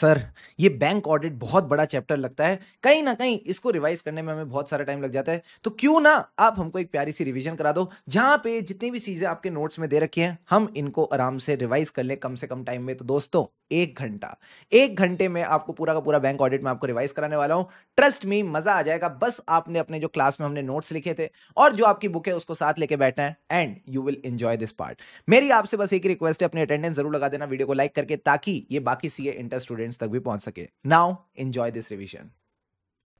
sir ये bank audit बहुत बड़ा चैप्टर लगता है कहीं ना कहीं इसको रिवाइज करने में हमें बहुत सारा टाइम लग जाता है तो क्यों ना आप हमको एक प्यारी सी रिविजन करा दो जहां पे जितनी भी चीजें आपके नोट्स में दे रखी हैं हम इनको आराम से रिवाइज कर ले कम से कम टाइम में तो दोस्तों एक घंटा एक घंटे में आपको पूरा का पूरा बैंक ऑडिट में आपको रिवाइज कराने वाला हूं ट्रस्ट मी मजा आ जाएगा बस आपने अपने जो क्लास में हमने नोट्स लिखे थे और जो आपकी बुक है उसको साथ लेके बैठना है and you will enjoy this part मेरी आपसे बस एक रिक्वेस्ट है अपने अटेंडेंस जरूर लगा देना वीडियो को लाइक करके ताकि ये बाकी सीए इंटर स्टूडेंट्स तक भी पहुंच सके now enjoy this revision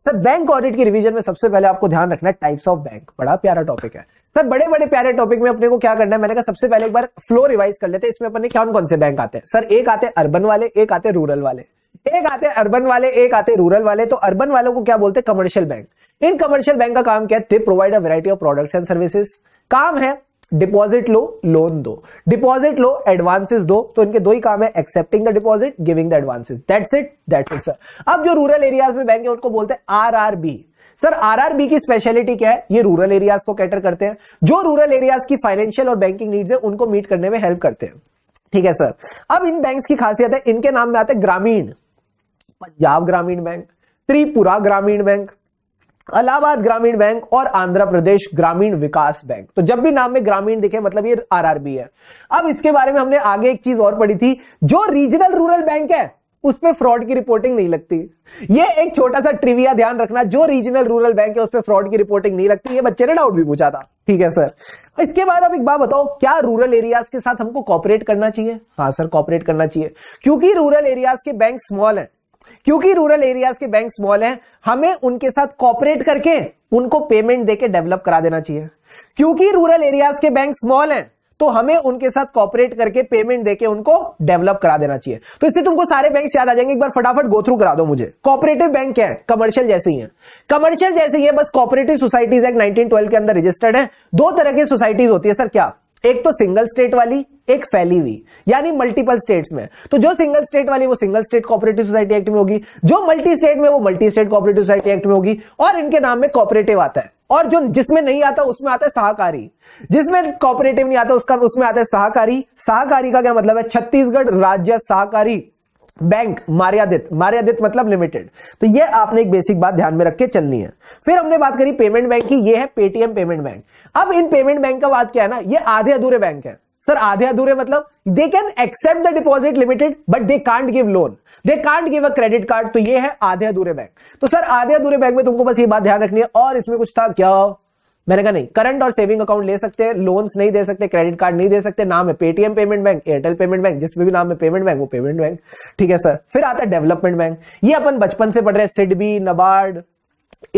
sir bank audit की रिवीजन में सबसे पहले आपको ध्यान रखना है टाइप्स ऑफ बैंक बड़ा प्यारा टॉपिक है सर बड़े बड़े प्यारे टॉपिक में अपने को क्या करना है मैंने कहा सबसे पहले एक बार फ्लो रिवाइज कर लेते हैं इसमें अपने कौन कौन से बैंक आते हैं सर एक आते हैं अर्बन वाले एक आते रूरल वाले एक आते हैं अर्बन वाले एक आते रूरल वाले तो अर्बन वालों को क्या बोलते हैं कमर्शियल बैंक इन कमर्शियल बैंक का काम क्या है they provide a variety of products and services काम है डिपॉजिट लो लोन दो डिपॉजिट लो एडवांसेस दो तो इनके दो ही काम है accepting the deposit giving the advances that's it that's it sir अब जो रूरल एरियाज में बैंक है उनको बोलते हैं R R B sir RRB की स्पेशलिटी क्या है ये रूरल एरियाज को कैटर करते हैं जो रूरल एरियाज की फाइनेंशियल और बैंकिंग नीड्स है उनको मीट करने में हेल्प करते हैं ठीक है सर अब इन बैंक की खासियत है इनके नाम में आते हैं ग्रामीण पंजाब ग्रामीण बैंक त्रिपुरा ग्रामीण बैंक अलाहाबाद ग्रामीण बैंक और आंध्र प्रदेश ग्रामीण विकास बैंक तो जब भी नाम में ग्रामीण दिखे मतलब ये आरआरबी है अब इसके बारे में हमने आगे एक चीज और पढ़ी थी जो रीजनल रूरल बैंक है उस पर फ्रॉड की रिपोर्टिंग नहीं लगती ये एक छोटा सा ट्रिविया ध्यान रखना जो रीजनल रूरल बैंक है उस पर फ्रॉड की रिपोर्टिंग नहीं लगती ये बच्चे ने डाउट भी पूछा था ठीक है सर इसके बाद अब एक बात बताओ क्या रूरल एरियाज के साथ हमको कॉपरेट करना चाहिए हाँ सर कॉपरेट करना चाहिए क्योंकि रूरल एरियाज के बैंक स्मॉल है क्योंकि रूरल एरियाज के बैंक स्मॉल है हमें उनके साथ कॉपरेट करके उनको पेमेंट देके डेवलप करा देना चाहिए क्योंकि रूरल एरियाज के बैंक स्मॉल है तो हमें उनके साथ कॉपरेट करके पेमेंट देके उनको डेवलप करा देना चाहिए तो इससे तुमको सारे बैंक याद आ जाएंगे एक बार फटाफट गो थ्रू करा दो मुझे कॉपरेटिव बैंक क्या है कमर्शियल जैसे ही है कमर्शियल जैसे ही है बस कॉपरेटिव सोसाइटीज एक्ट नाइनटीन के अंदर रजिस्टर्ड है दो तरह की सोसाइटीज होती है सर क्या एक तो सिंगल स्टेट वाली एक फैली हुई यानी मल्टीपल स्टेट्स में तो जो सिंगल स्टेट वाली वो single state cooperative society act में होगी जो मल्टी स्टेट में वो multi state cooperative society act में होगी और इनके नाम में कॉपरेटिव आता है और जो जिसमें नहीं आता उसमें आता है सहकारी जिसमें कॉपरेटिव नहीं आता उसका उसमें आता है सहकारी सहकारी का क्या मतलब है छत्तीसगढ़ राज्य सहकारी बैंक मार्यादित मार्यादित मतलब लिमिटेड तो ये आपने एक बेसिक बात ध्यान में रख के चलनी है फिर हमने बात करी पेमेंट बैंक की ये है पेटीएम पेमेंट बैंक अब इन पेमेंट बैंक का बात क्या है ना ये आधे अधूरे बैंक है सर आधे अधूरे मतलब they can accept the deposit limited but they can't give loan they can't give a credit card तो ये है आधे अधूरे बैंक तो सर आधे अधूरे बैंक में तुमको बस ये बात ध्यान रखनी है और इसमें कुछ था क्या मैंने कहा नहीं करंट और सेविंग अकाउंट ले सकते हैं लोन्स नहीं दे सकते क्रेडिट कार्ड नहीं दे सकते नाम है Paytm payment bank Airtel payment bank जिसमें भी नाम है पेमेंट बैंक वो पेमेंट बैंक ठीक है सर फिर आता है डेवलपमेंट बैंक ये अपन बचपन से पढ़ रहे हैं सिडबी नबार्ड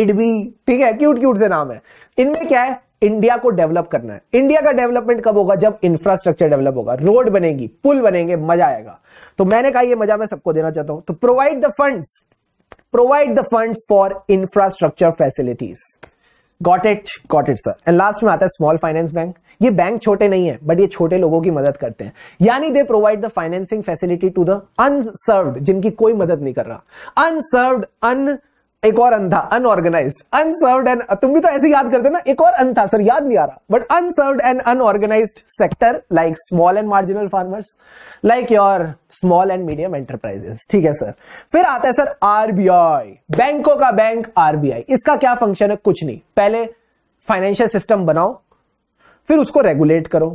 इडबी ठीक है क्यूट क्यूट से नाम है इनमें क्या है इंडिया को डेवलप करना है इंडिया का डेवलपमेंट कब होगा जब इंफ्रास्ट्रक्चर डेवलप होगा रोड बनेगी पुल बनेंगे मजा आएगा तो मैंने कहा ये मजा मैं सबको देना चाहता हूं तो provide the funds provide the funds for infrastructure facilities got it got it sir and last में आता है स्मॉल फाइनेंस बैंक ये बैंक छोटे नहीं है बट ये छोटे लोगों की मदद करते हैं यानी they provide the financing facility to the unserved जिनकी कोई मदद नहीं कर रहा अनसर्व्ड अन एक और अंधा अनऑर्गेनाइज अनसर्व्ड एंड तुम भी तो ऐसे याद करते हो ना एक और अंधा सर याद नहीं आ रहा but unserved and unorganised sector like small and marginal farmers like your small and medium enterprises ठीक है सर फिर आता है सर आरबीआई बैंकों का बैंक आरबीआई इसका क्या फंक्शन है कुछ नहीं पहले फाइनेंशियल सिस्टम बनाओ फिर उसको रेगुलेट करो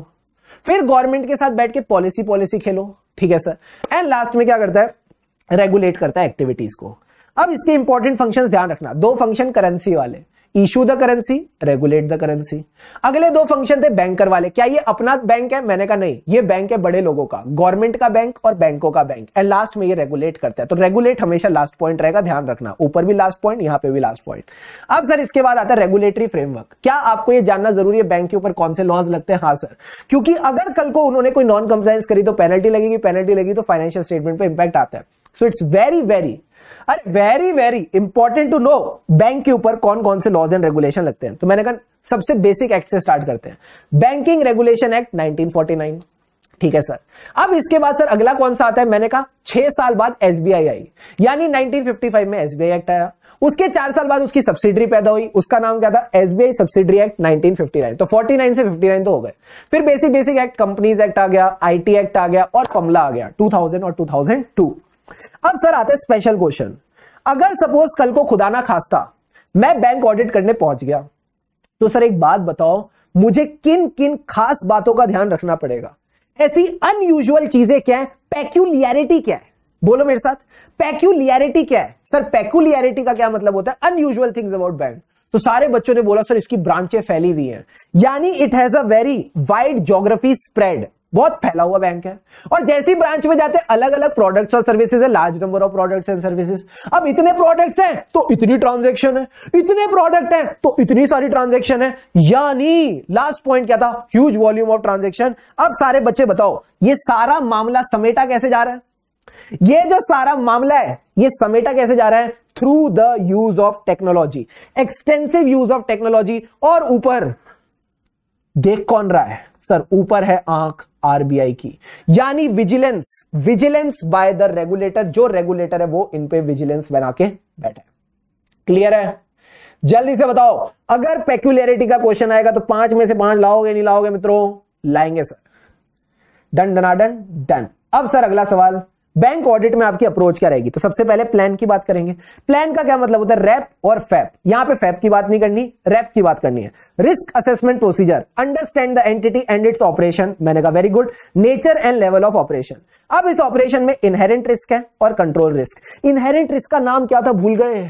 फिर गवर्नमेंट के साथ बैठ के पॉलिसी पॉलिसी खेलो ठीक है सर एंड लास्ट में क्या करता है रेगुलेट करता है एक्टिविटीज को अब इसके इंपॉर्टेंट फंक्शन ध्यान रखना दो फंक्शन करेंसी वाले issue the currency regulate the currency अगले दो फंक्शन थे बैंकर वाले क्या ये अपना बैंक है मैंने कहा नहीं ये बैंक है बड़े लोगों का गवर्नमेंट का बैंक और बैंकों का बैंक एंड लास्ट में ये रेगुलेट करता है तो रेगुलेट हमेशा लास्ट पॉइंट रहेगा ध्यान रखना ऊपर भी लास्ट पॉइंट यहां पे भी लास्ट पॉइंट अब सर इसके बाद आता है रेगुलेटरी फ्रेमवर्क क्या आपको यह जानना जरूरी है बैंक के ऊपर कौन से लॉज लगते हैं हाँ सर क्योंकि अगर कल को उन्होंने कोई नॉन कंप्लाइंस करी तो पेनल्टी लगेगी पेनल्टी लगी तो फाइनेंशियल स्टेटमेंट पर इंपैक्ट आता है सो इट्स वेरी वेरी अरे very very important to know bank के ऊपर कौन कौन से लॉज एंड रेगुलेशन लगते हैं तो मैंने कहा सबसे बेसिक एक्ट से स्टार्ट करते हैं बैंकिंग रेगुलेशन एक्ट 1949 ठीक है सर अब इसके बाद सर अगला कौन सा आता है मैंने कहा छह साल बाद एसबीआई आई यानी 1955 में एसबीआई एक्ट आया उसके चार साल बाद उसकी सब्सिडी पैदा हुई उसका नाम क्या था एसबीआई सब्सिडी एक्ट 1959 तो 49 से 59 तो हो गए फिर basic basic act companies act आ गया आईटी एक्ट आ गया और कमला आ गया 2000 और 2002 अब सर आते हैं स्पेशल क्वेश्चन अगर सपोज कल को खुदा ना खास्ता मैं बैंक ऑडिट करने पहुंच गया तो सर एक बात बताओ मुझे किन किन खास बातों का ध्यान रखना पड़ेगा ऐसी अनयूजुअल चीजें क्या है पैक्यूलियरिटी क्या है बोलो मेरे साथ पैक्यूलियरिटी क्या है सर पैक्यूलियरिटी का क्या मतलब होता है अनयूजुअल थिंग्स अबाउट बैंक तो सारे बच्चों ने बोला सर इसकी ब्रांचें फैली हुई हैं यानी it has a very wide geography spread बहुत फैला हुआ बैंक है और जैसी ब्रांच में जाते हैं अलग अलग प्रोडक्ट्स और सर्विसेज है large number of products and services अब इतने प्रोडक्ट्स हैं तो इतनी ट्रांजैक्शन है इतने प्रोडक्ट हैं तो इतनी सारी ट्रांजैक्शन है यानी लास्ट पॉइंट क्या था ह्यूज वॉल्यूम ऑफ ट्रांजेक्शन अब सारे बच्चे बताओ ये सारा मामला समेटा कैसे जा रहा है ये जो सारा मामला है ये समेटा कैसे जा रहा है through the use of technology extensive use of technology और ऊपर देख कौन रहा है सर ऊपर है आंख आरबीआई की यानी vigilance vigilance by the regulator जो रेगुलेटर है वो इन पे विजिलेंस बना के बैठे क्लियर है जल्दी से बताओ अगर पेक्यूलरिटी का क्वेश्चन आएगा तो पांच में से पांच लाओगे नहीं लाओगे मित्रों लाएंगे सर डन डनाडन डन अब सर अगला सवाल बैंक ऑडिट में आपकी अप्रोच क्या रहेगी तो सबसे पहले प्लान की बात करेंगे प्लान का क्या मतलब होता है रैप और फैप यहां पे फैप की बात नहीं करनी रैप की बात करनी है risk assessment procedure understand the entity and its operation मैंने कहा very good nature and level of operation अब इस ऑपरेशन में इनहेरेंट रिस्क है और कंट्रोल रिस्क इनहेरेंट रिस्क का नाम क्या था भूल गए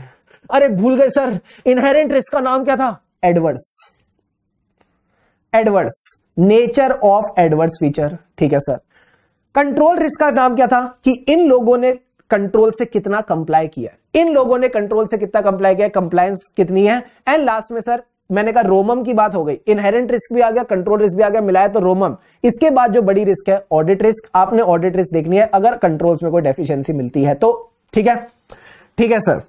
अरे भूल गए सर इनहेरेंट रिस्क का नाम क्या था adverse adverse nature of adverse feature ठीक है सर कंट्रोल रिस्क का नाम क्या था कि इन लोगों ने कंट्रोल से कितना कंप्लाई किया इन लोगों ने कंट्रोल से कितना कंप्लाई किया कंप्लायंस कितनी है एंड लास्ट में सर मैंने कहा रोमम की बात हो गई इनहेरेंट रिस्क भी आ गया कंट्रोल रिस्क भी आ गया मिलाया तो रोमम इसके बाद जो बड़ी रिस्क है ऑडिट रिस्क आपने ऑडिट रिस्क देखनी है अगर कंट्रोल्स में कोई डेफिशिएंसी मिलती है तो ठीक है ठीक है सर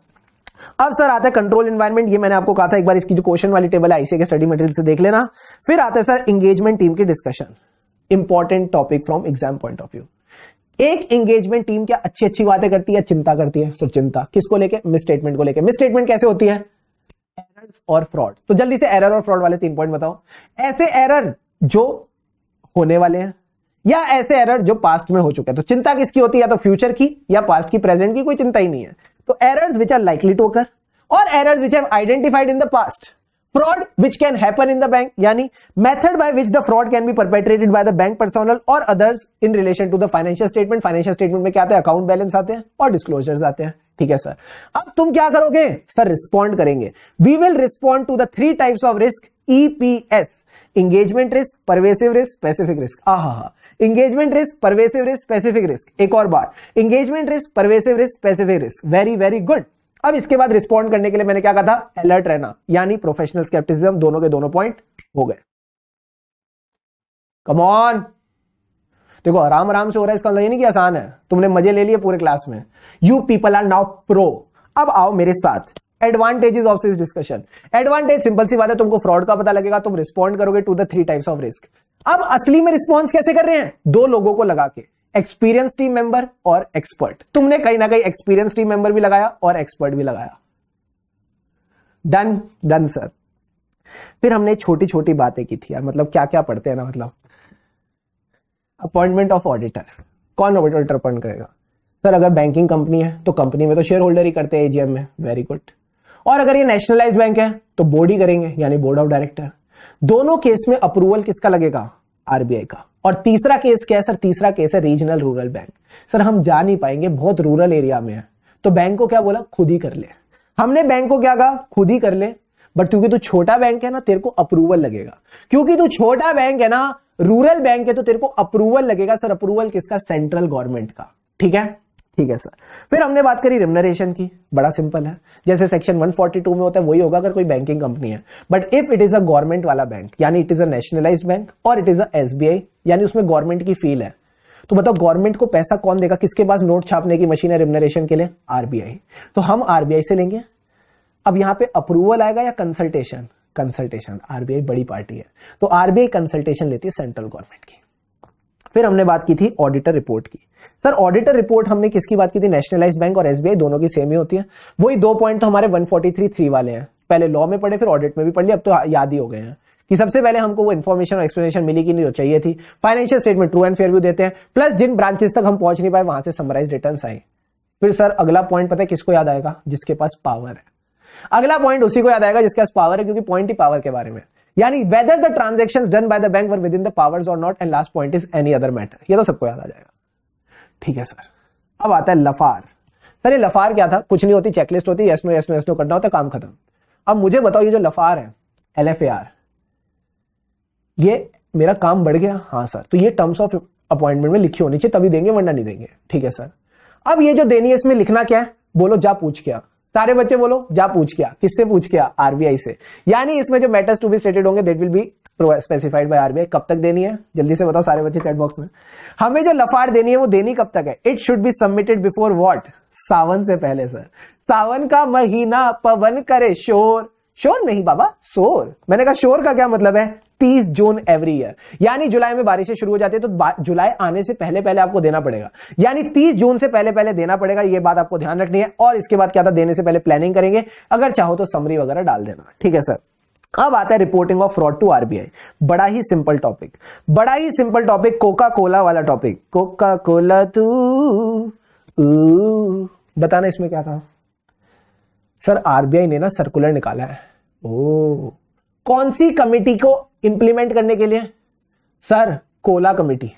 अब सर आता है कंट्रोल इन्वायरमेंट ये मैंने आपको कहा था एक बार इसकी जो क्वेश्चन वाली टेबल है आईसीए के स्टडी मटेरियल से देख लेना फिर आता है सर एंगेजमेंट टीम की discussion important topic from exam point of view एक एंगेजमेंट टीम क्या अच्छी अच्छी बातें करती है चिंता करती है सर चिंता किसको लेके मिसस्टेटमेंट को लेके मिसस्टेटमेंट कैसे होती है एरर्स और फ्रॉड तो जल्दी से एरर और फ्रॉड वाले तीन पॉइंट बताओ ऐसे एरर जो होने वाले हैं या ऐसे एरर जो पास्ट में हो चुके हैं तो चिंता किसकी होती है या तो फ्यूचर की या पास्ट की प्रेजेंट की कोई चिंता ही नहीं है तो errors which are likely to occur और errors which have identified in the past fraud which can happen in the bank यानी method by which the fraud can be perpetrated by the bank personal और others in relation to the financial statement financial statement में क्या आते हैं account balance आते हैं और disclosures आते हैं ठीक है सर अब तुम क्या करोगे सर रिस्पॉन्ड करेंगे we will respond to the three types of risk EPS engagement risk pervasive risk specific risk हा engagement risk pervasive risk specific risk एक और बार engagement risk pervasive risk specific risk very very good अब इसके बाद respond करने के लिए मैंने क्या कहा था अलर्ट रहना यानी प्रोफेशनल स्केप्टिसिज्म दोनों के दोनों पॉइंट हो गए कमॉन देखो आराम आराम से हो रहा है इसका मतलब ये नहीं कि आसान है तुमने मजे ले लिए पूरे क्लास में you people are now pro अब आओ मेरे साथ advantages of this discussion advantage simple सी बात है तुमको फ्रॉड का पता लगेगा तुम रिस्पॉन्ड करोगे to the three types of risk अब असली में रिस्पॉन्स कैसे कर रहे हैं दो लोगों को लगा के एक्सपीरियंस टीम मेंबर और एक्सपर्ट तुमने कहीं ना कहीं एक्सपीरियंस टीम मेंबर भी लगाया और एक्सपर्ट भी लगाया डन डन सर फिर हमने छोटी छोटी बातें की थी यार मतलब क्या क्या पढ़ते हैं ना मतलब अपॉइंटमेंट ऑफ ऑडिटर कौन ऑडिटर अपॉइंट करेगा सर अगर बैंकिंग कंपनी है तो कंपनी में तो शेयर होल्डर ही करते हैं एजीएम में वेरी गुड और अगर ये नेशनलाइज बैंक है तो बोर्ड ही करेंगे यानी बोर्ड ऑफ डायरेक्टर दोनों केस में अप्रूवल किसका लगेगा आरबीआई का और तीसरा केस क्या है सर तीसरा केस है रीजनल रूरल बैंक सर हम जा नहीं पाएंगे बहुत रूरल एरिया में है तो बैंक को क्या बोला खुद ही कर ले हमने बैंक को क्या कहा खुद ही कर ले बट क्योंकि तू छोटा बैंक है ना तेरे को अप्रूवल लगेगा क्योंकि तू छोटा बैंक है ना रूरल बैंक है तो तेरे को अप्रूवल लगेगा सर अप्रूवल किसका सेंट्रल गवर्नमेंट का ठीक है ठीक है सर फिर हमने बात करी रिमनरेशन की बड़ा सिंपल है जैसे सेक्शन 142 में होता है वही होगा अगर कोई बैंकिंग कंपनी है but if it is a government वाला बैंक यानी it is a nationalise bank और इट इज अ एसबीआई यानी उसमें गवर्नमेंट की फील है तो बताओ गवर्नमेंट को पैसा कौन देगा किसके पास नोट छापने की मशीन है रिमनरेशन के लिए आरबीआई तो हम आरबीआई से लेंगे अब यहां पे अप्रूवल आएगा या कंसल्टेशन कंसल्टेशन आरबीआई बड़ी पार्टी है तो आरबीआई कंसल्टेशन लेती है सेंट्रल गवर्नमेंट की फिर हमने बात की थी ऑडिटर रिपोर्ट की सर ऑडिटर रिपोर्ट हमने किसकी बात की थी नेशनलाइज बैंक और एसबीआई दोनों की सेम ही होती है वही दो पॉइंट तो हमारे 143 थ्री वाले हैं पहले लॉ में पढ़े फिर ऑडिट में भी पढ़ लिया अब तो याद ही हो गए हैं कि सबसे पहले हमको वो इन्फॉर्मेशन और एक्सप्लेनेशन मिली कि नहीं जो चाहिए थी financial statement true and fair view देते हैं प्लस जिन ब्रांचेस तक हम पहुंच नहीं पाए वहां से समराइज रिटर्न आए फिर सर अगला पॉइंट पता है किसको याद आएगा जिसके पास पावर है अगला पॉइंट उसी को याद आएगा जिसके पास पावर है क्योंकि पॉइंट ही पावर के बारे में यानी whether the transaction done by the bank were within the powers और not and last point is any other matter ये तो सबको याद आ जाएगा ठीक है सर अब आता है लफार सर ये लफार क्या था कुछ नहीं होती चेकलिस्ट होती yes no yes no yes no करना होता काम खत्म अब मुझे बताओ ये जो लफार है एल एफ ए आर ये मेरा काम बढ़ गया हाँ सर तो ये टर्म्स ऑफ अपॉइंटमेंट में लिखी होनी चाहिए तभी देंगे वरना नहीं देंगे ठीक है सर अब ये जो देनी है इसमें लिखना क्या है बोलो जा पूछ क्या सारे बच्चे बोलो जा पूछ क्या किससे पूछ क्या आरबीआई से यानी इसमें जो मैटर्स टू बी स्टेटेड होंगे that will be specified by RBI कब तक देनी है जल्दी से बताओ सारे बच्चे चैट बॉक्स में हमें जो लफाड़ देनी है वो देनी कब तक है it should be submitted before what Sawan से पहले सर सावन का महीना पवन करे शोर शोर नहीं बाबा शोर मैंने कहा शोर का क्या मतलब है तीस जून एवरी ईयर यानी जुलाई में बारिशें शुरू हो जाती है तो जुलाई आने से पहले पहले आपको देना पड़ेगा यानी तीस जून से पहले पहले देना पड़ेगा ये बात आपको ध्यान रखनी है और इसके बाद क्या था देने से पहले प्लानिंग करेंगे अगर चाहो तो समरी वगैरह डाल देना ठीक है सर अब आता है reporting of fraud to RBI बड़ा ही सिंपल टॉपिक बड़ा ही सिंपल टॉपिक कोका कोला वाला टॉपिक कोका कोला तू बताना इसमें क्या था सर आरबीआई ने ना सर्कुलर निकाला है ओ कौन सी कमिटी को इंप्लीमेंट करने के लिए सर कोला कमेटी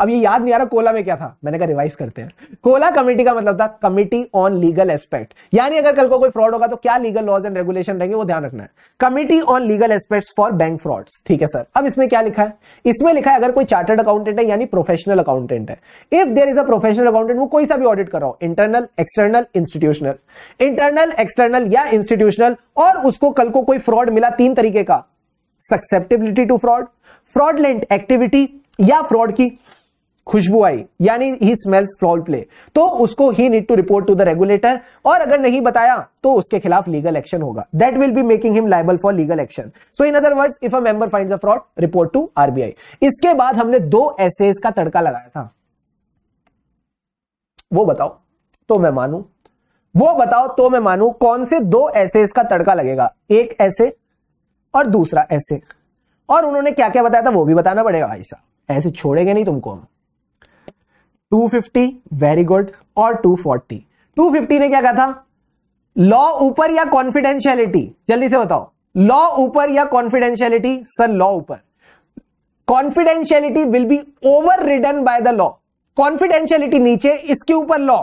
अब ये याद नहीं आ रहा कोला में क्या था मैंने कहा रिवाइज करते हैं कोला कमेटी का मतलब था कमेटी ऑन लीगल एस्पेक्ट यानी अगर कल को कोई फ्रॉड होगा तो क्या लीगल लॉज एंड रेगुलेशन रहेंगे वो ध्यान रखना है committee on legal aspect for bank frauds ठीक है सर अब इसमें क्या लिखा है इसमें लिखा है अगर कोई चार्टर्ड अकाउंटेंट है यानी प्रोफेशनल अकाउंटेंट है if there is a professional accountant वो कोई सा भी ऑडिट कर रहा हो internal external institutional internal external या इंस्टीट्यूशनल और उसको कल को कोई फ्रॉड मिला तीन तरीके का susceptibility to fraud fraudulent activity या फ्रॉड की खुशबू आई यानी ही स्मेल्स फ्लॉल प्ले तो उसको ही need to report to the regulator और अगर नहीं बताया तो उसके खिलाफ लीगल एक्शन होगा that will be making him liable for legal action so in other words if a member finds a fraud report to RBI इसके बाद हमने दो ऐसे का तड़का लगाया था वो बताओ तो मैं मानू वो बताओ तो मैं मानू कौन से दो ऐसे का तड़का लगेगा एक ऐसे और दूसरा ऐसे और उन्होंने क्या क्या बताया था वो भी बताना पड़ेगा भाई साहब ऐसे छोड़ेंगे नहीं तुमको हम 250 वेरी गुड और 240 250 ने क्या कहा था लॉ ऊपर या कॉन्फिडेंशियलिटी जल्दी से बताओ लॉ ऊपर या कॉन्फिडेंशियलिटी सर लॉ ऊपर confidentiality will be overridden by the law confidentiality नीचे इसके ऊपर लॉ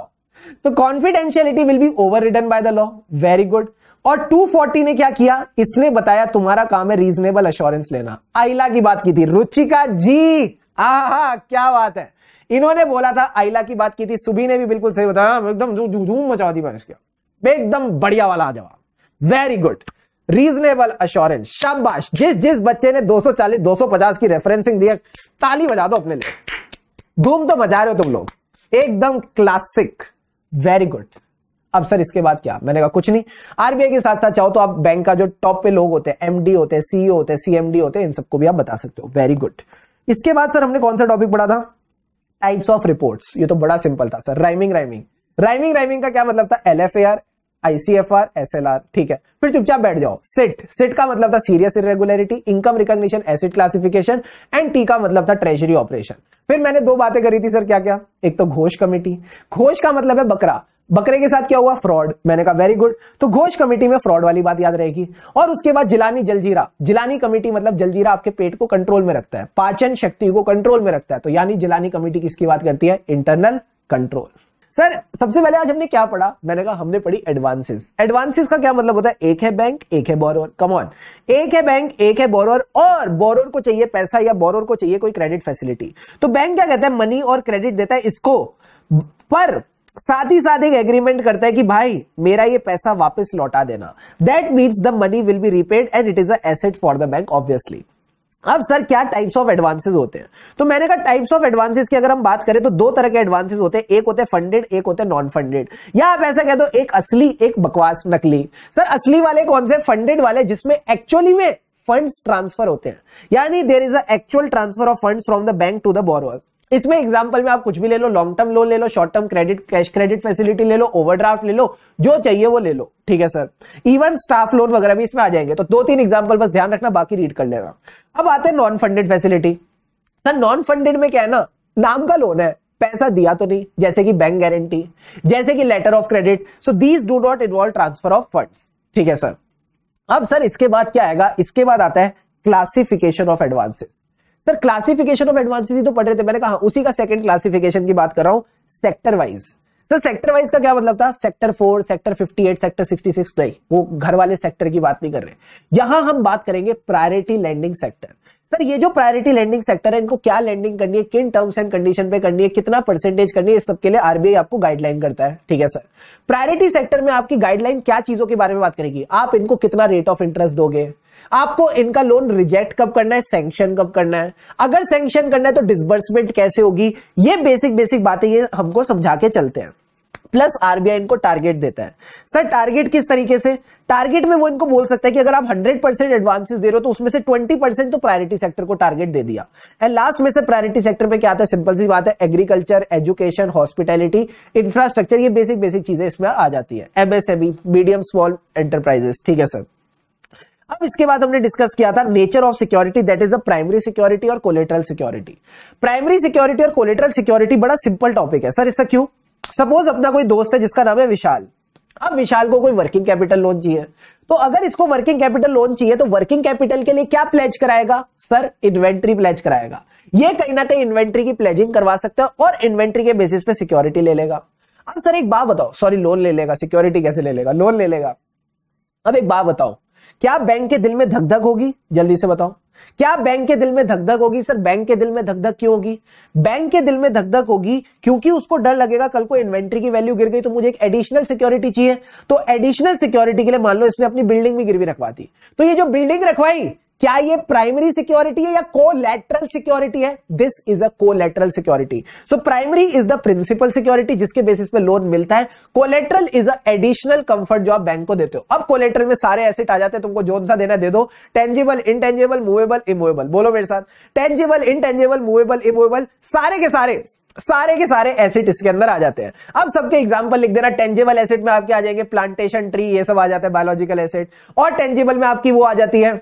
तो confidentiality will be overridden by the law very good और 240 ने क्या किया इसने बताया तुम्हारा काम है रीजनेबल अश्योरेंस लेना आइला की बात की थी रुचिका जी आहा क्या बात है इन्होंने बोला था आइला की बात की थी सुबी ने भी बिल्कुल सही बताया एकदम झूम मचा दी भैंस क्या एकदम बढ़िया वाला जवाब वेरी गुड रीजनेबल अश्योरेंस शाबाश जिस जिस बच्चे ने 240 250 की रेफरेंसिंग दिया ताली बजा दो अपने लिए धूम तो मजा रहे हो तुम लोग एकदम क्लासिक वेरी गुड अब सर इसके बाद क्या मैंने कहा कुछ नहीं आरबीआई के साथ साथ चाहो तो आप बैंक का जो टॉप पे लोग होते हैं एमडी होते हैं सीईओ e होते हैं सीएमडी होते हैं इन सबको भी आप बता सकते हो वेरी गुड इसके बाद सर हमने कौन सा टॉपिक पढ़ा था टाइप्स ऑफ रिपोर्ट्स ये तो बड़ा सिंपल था sir rhyming rhyming rhyming rhyming का क्या मतलब था L F A R ICFR SLR ठीक है फिर चुपचाप बैठ जाओ सिट सिट का मतलब था serious irregularity income recognition asset classification and T का मतलब था ट्रेजरी ऑपरेशन फिर मैंने दो बातें करी थी सर क्या क्या एक तो घोष कमेटी घोष का मतलब है बकरा बकरे के साथ क्या हुआ फ्रॉड मैंने कहा वेरी गुड तो घोष कमेटी में फ्रॉड वाली बात याद रहेगी और उसके बाद जिलानी जलजीरा जिलानी कमेटी मतलब जलजीरा आपके पेट को कंट्रोल में रखता है पाचन शक्ति को कंट्रोल में रखता है तो यानी जिलानी कमेटी किसकी बात करती है इंटरनल कंट्रोल सर सबसे पहले आज हमने क्या पढ़ा मैंने कहा हमने पढ़ी एडवांसेस एडवांसेस का क्या मतलब होता है एक है बैंक एक है बोरोर ऑन एक है बैंक एक है बोरोर और बोरोर को चाहिए पैसा या बोरोर को चाहिए कोई क्रेडिट फैसिलिटी तो बैंक क्या कहता है मनी और क्रेडिट देता है इसको पर साथ ही साथ एक एग्रीमेंट करता है कि भाई मेरा ये पैसा वापस लौटा देना that means the money will be repaid and it is asset for the bank obviously अब सर क्या टाइप्स ऑफ एडवांसेस होते हैं तो मैंने कहा टाइप्स ऑफ एडवांसेस की अगर हम बात करें तो दो तरह के एडवांसेस होते हैं एक होते हैं फंडेड एक होते हैं नॉन फंडेड या आप ऐसा कह दो एक असली एक बकवास नकली सर असली वाले कौन से फंडेड वाले जिसमें एक्चुअली में फंड्स ट्रांसफर होते हैं यानी there is a actual transfer of funds from the bank to the borrower इसमें एग्जाम्पल में आप कुछ भी ले लो लॉन्ग टर्म लोन ले लो short term credit cash credit facility ले लो ओवरड्राफ्ट ले लो जो चाहिए वो ले लो ठीक है सर इवन स्टाफ लोन वगैरह भी इसमें आ जाएंगे तो दो तीन एग्जाम्पल बस ध्यान रखना बाकी रीड कर लेना अब आते हैं non funded facility sir non funded में क्या है ना नाम का लोन है पैसा दिया तो नहीं जैसे कि बैंक गारंटी जैसे कि letter of credit so these do not involve transfer of fund ठीक है सर अब सर इसके बाद क्या आएगा इसके बाद आता है classification of advances sir classification of advances ही तो पढ़ रहे थे मैंने कहा हाँ, उसी का सेकंड क्लासिफिकेशन की बात कर रहा हूं sector wise sir sector wise का क्या मतलब था sector four sector fifty eight sector sixty six नहीं वो घर वाले सेक्टर की बात नहीं कर रहे यहां हम बात करेंगे प्रायोरिटी लैंडिंग सेक्टर सर ये जो प्रायोरिटी लैंडिंग सेक्टर है इनको क्या लैंडिंग करनी है किन टर्म्स एंड कंडीशन पे करनी है कितना परसेंटेज करनी है इस सबके लिए आरबीआई आपको गाइडलाइन करता है ठीक है सर प्रायोरिटी सेक्टर में आपकी गाइडलाइन क्या चीजों के बारे में बात करेगी आप इनको कितना रेट ऑफ इंटरेस्ट दोगे आपको इनका लोन रिजेक्ट कब करना है सैंक्शन कब करना है अगर सैंक्शन करना है तो डिसबर्समेंट कैसे होगी ये बेसिक बेसिक बातें ये हमको समझा के चलते हैं प्लस आरबीआई इनको टारगेट देता है सर टारगेट किस तरीके से टारगेट में वो इनको बोल सकता है कि अगर आप 100 परसेंट एडवांसेस दे रहे हो तो उसमें से 20 परसेंट तो प्रायोरिटी सेक्टर को टारगेट दे दिया एंड लास्ट में से प्रायोरिटी सेक्टर में क्या आता है सिंपल सी बात है एग्रीकल्चर एजुकेशन हॉस्पिटैलिटी इंफ्रास्ट्रक्चर ये बेसिक बेसिक चीजें इसमें आ जाती है एमएसएमई मीडियम स्मॉल एंटरप्राइजेस ठीक है सर अब इसके बाद हमने डिस्कस किया था nature of security that is the primary security और कोलेटरल सिक्योरिटी प्राइमरी सिक्योरिटी और कोलेट्रल सिक्योरिटी बड़ा सिंपल टॉपिक है सर इसका क्यों सपोज अपना कोई दोस्त है जिसका नाम है विशाल अब विशाल को कोई वर्किंग कैपिटल लोन चाहिए तो अगर इसको वर्किंग कैपिटल लोन चाहिए तो वर्किंग कैपिटल के लिए क्या प्लेज कराएगा सर इन्वेंट्री प्लेज कराएगा ये कहीं ना कहीं इन्वेंट्री की प्लेजिंग करवा सकता है और इन्वेंट्री के बेसिस पे सिक्योरिटी ले लेगा अब सर एक बात बताओ सॉरी लोन ले लेगा सिक्योरिटी कैसे ले लेगा लोन ले लेगा अब एक बात बताओ क्या बैंक के दिल में धक धक होगी जल्दी से बताओ क्या बैंक के दिल में धक धक होगी सर बैंक के दिल में धक धक क्यों होगी बैंक के दिल में धक धक होगी क्योंकि उसको डर लगेगा कल को इन्वेंट्री की वैल्यू गिर गई तो मुझे एक एडिशनल सिक्योरिटी चाहिए तो एडिशनल सिक्योरिटी के लिए मान लो इसने अपनी बिल्डिंग भी गिरवी रखवा दी तो ये जो बिल्डिंग रखवाई क्या ये प्राइमरी सिक्योरिटी है या कोलैटरल सिक्योरिटी है this is a lateral security so primary is the principal security जिसके बेसिस पे लोन मिलता है collateral is a additional comfort जो आप बैंक को देते हो अब कोलेट्रल में सारे एसेट आ जाते हैं तुमको जोन सा देना दे दो टेंजिबल इनटेंजिबल मूवेबल इमूवेबल बोलो मेरे साथ टेंजिबल इनटेंजिबल मूवेबल इमूवेबल सारे के सारे सारे के सारे एसेट इसके अंदर आ जाते हैं अब सबके एग्जाम्पल लिख देना टेंजेबल एसेट में आपके आ जाएंगे प्लांटेशन ट्री ये सब आ जाता है बायोलॉजिकल एसेट और टेंजेबल में आपकी वो आ जाती है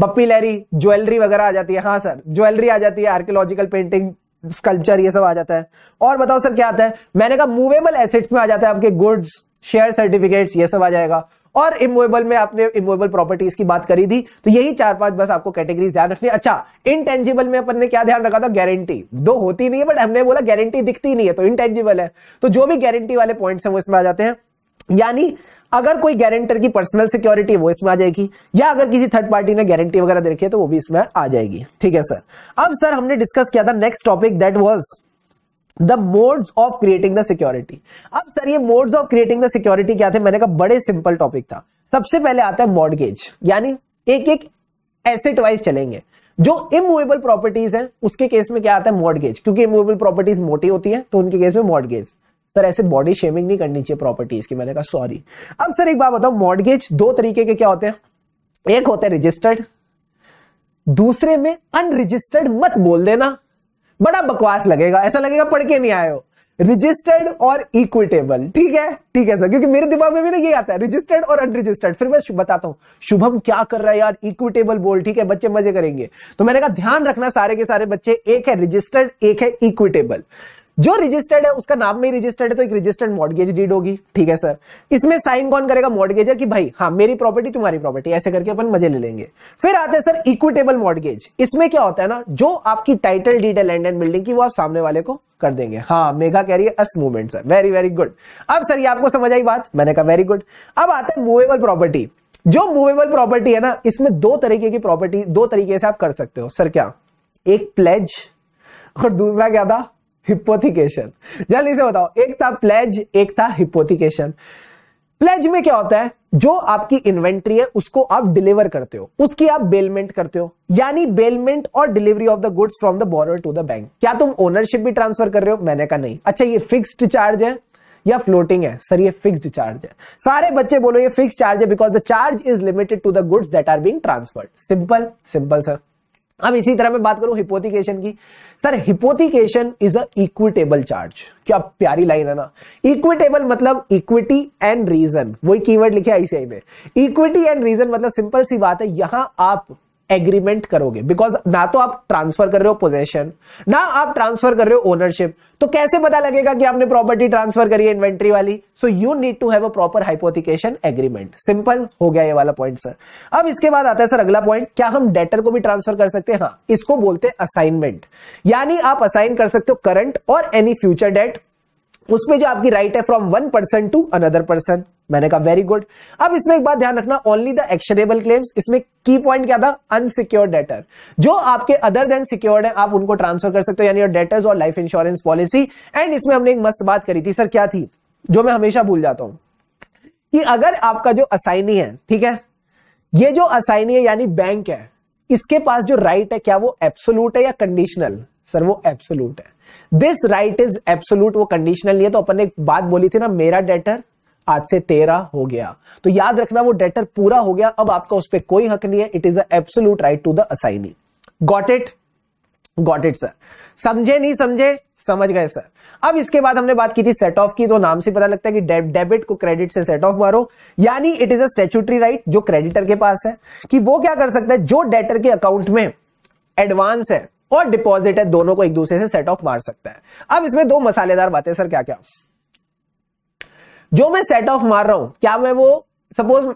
बप्पी लहरी ज्वेलरी वगैरह आ जाती है हाँ सर ज्वेलरी आ जाती है आर्कियोलॉजिकल पेंटिंग स्कल्पचर ये सब आ जाता है और बताओ सर क्या आता है मैंने कहा मूवेबल एसेट्स में आ जाता है आपके गुड्स शेयर सर्टिफिकेट्स ये सब आ जाएगा और इमोबल में आपने इमोबल प्रॉपर्टीज की बात करी थी तो यही चार पांच बस आपको कैटेगरीज ध्यान रखनी अच्छा इनटेंजिबल में अपन ने क्या ध्यान रखा था गारंटी दो होती नहीं है बट हमने बोला गारंटी दिखती नहीं है तो इनटेंजिबल है तो जो भी गारंटी वाले पॉइंट्स हैं वो इसमें आ जाते हैं यानी अगर कोई गारंटर की पर्सनल सिक्योरिटी वो इसमें आ जाएगी या अगर किसी थर्ड पार्टी ने गारंटी वगैरह दे रखी है तो वो भी इसमें आ जाएगी ठीक है सर अब सर हमने डिस्कस किया था next topic that was the modes of creating the security अब सर ये modes of creating the security क्या थे मैंने कहा बड़े सिंपल टॉपिक था सबसे पहले आता है मॉडगेज यानी एक एक एसेट वाइज चलेंगे जो इमूवेबल प्रॉपर्टीज हैं उसके केस में क्या आता है मॉडगेज क्योंकि इमूवेबल प्रॉपर्टीज मोटी होती है तो उनके केस में मॉडगेज सर ऐसे बॉडी शेमिंग नहीं करनी चाहिए प्रॉपर्टीज की मैंने कहा सॉरी अब सर एक बात बताओ मॉडगेज दो तरीके के क्या होते हैं एक होता है रजिस्टर्ड दूसरे में अनरजिस्टर्ड मत बोल देना बड़ा बकवास लगेगा ऐसा लगेगा पढ़ के नहीं आए हो रजिस्टर्ड और इक्विटेबल ठीक है ठीक है सर क्योंकि मेरे दिमाग में भी ना ये आता है रजिस्टर्ड और अनरजिस्टर्ड फिर मैं बताता हूं शुभम क्या कर रहा है यार इक्विटेबल बोल ठीक है बच्चे मजे करेंगे तो मैंने कहा ध्यान रखना सारे के सारे बच्चे एक है रजिस्टर्ड एक है इक्विटेबल जो रजिस्टर्ड है उसका नाम में ही रजिस्टर्ड है तो एक रजिस्टर्ड मॉडगेज डीड होगी ठीक है सर इसमें साइन कौन करेगा मॉडगेजर कि भाई हाँ मेरी प्रॉपर्टी तुम्हारी प्रॉपर्टी ऐसे करके अपन मजे ले लेंगे फिर आते हैं सर इक्विटेबल मॉडगेज इसमें क्या होता है ना जो आपकी टाइटल डीड है लैंड एंड बिल्डिंग की वो आप सामने वाले को कर देंगे हाँ मेगा कह रही है अस movement sir very very good अब सर ये आपको समझ आई बात मैंने कहा वेरी गुड अब आता है मूवेबल प्रॉपर्टी जो मूवेबल प्रॉपर्टी है ना इसमें दो तरीके की प्रॉपर्टी दो तरीके से आप कर सकते हो सर क्या एक प्लेज और दूसरा क्या था हिपोथिकेशन जल्दी से बताओ एक था प्लेज एक था हिपोथिकेशन प्लेज में क्या होता है जो आपकी इन्वेंट्री है उसको आप डिलीवर करते हो उसकी आप बेलमेंट करते हो यानी बेलमेंट और delivery of the goods from the borrower to the bank क्या तुम ओनरशिप भी ट्रांसफर कर रहे हो मैंने कहा नहीं अच्छा ये फिक्स्ड चार्ज है या फ्लोटिंग है सर ये फिक्स्ड चार्ज है सारे बच्चे बोलो ये फिक्स चार्ज है because the charge is limited to the goods that are being transferred simple simple sir अब इसी तरह मैं बात करूं हिपोथिकेशन की sir hypothecation is a equitable charge क्या प्यारी लाइन है ना इक्विटेबल मतलब इक्विटी एंड रीजन वही कीवर्ड लिखे आईसीआई में इक्विटी एंड रीजन मतलब सिंपल सी बात है यहां आप एग्रीमेंट करोगे बिकॉज ना तो आप ट्रांसफर कर रहे हो पोजेशन ना आप ट्रांसफर कर रहे हो ओनरशिप तो कैसे पता लगेगा कि आपने प्रॉपर्टी ट्रांसफर करी है इन्वेंट्री वाली so you need to have a proper hypothecation agreement simple हो गया ये वाला पॉइंट सर अब इसके बाद आता है सर अगला पॉइंट क्या हम डेटर को भी ट्रांसफर कर सकते हैं हाँ इसको बोलते हैं असाइनमेंट यानी आप असाइन कर सकते हो करंट और एनी फ्यूचर डेट उसमें जो आपकी राइट है from one person to another person मैंने कहा वेरी गुड अब इसमें एक बात ध्यान रखना ओनली द एक्शनेबल क्लेम्स इसमें की पॉइंट क्या था अनसिक्योर डेटर जो आपके अदर देन सिक्योर्ड है आप उनको ट्रांसफर कर सकते हो यानी डेटर्स और लाइफ इंश्योरेंस पॉलिसी एंड इसमें हमने एक मस्त बात करी थी सर क्या थी जो मैं हमेशा भूल जाता हूं कि अगर आपका जो असाइनी है ठीक है ये जो असाइनी है यानी बैंक है इसके पास जो राइट है क्या वो एब्सोलूट है या कंडीशनल सर वो एब्सोलूट है दिस राइट इज एब्सोल्यूट वो कंडीशनल नहीं है तो अपन ने बात बोली थी ना मेरा डेटर आज से तेरा हो गया तो याद रखना वो डेटर पूरा हो गया अब आपका उस पर कोई हक नहीं है it is absolute right to the assignee got it got it sir समझे नहीं समझे समझ गए सर अब इसके बाद हमने बात की थी सेट ऑफ की तो नाम से पता लगता है कि डेबिट को क्रेडिट से सेट ऑफ मारो यानी it is a statutory right जो क्रेडिटर के पास है कि वो क्या कर सकता है जो डेटर के अकाउंट में एडवांस है और डिपॉजिट है दोनों को एक दूसरे से सेट ऑफ मार सकता है अब इसमें दो मसालेदार बातें सर क्या क्या जो मैं सेट ऑफ मार रहा हूं क्या मैं वो सपोज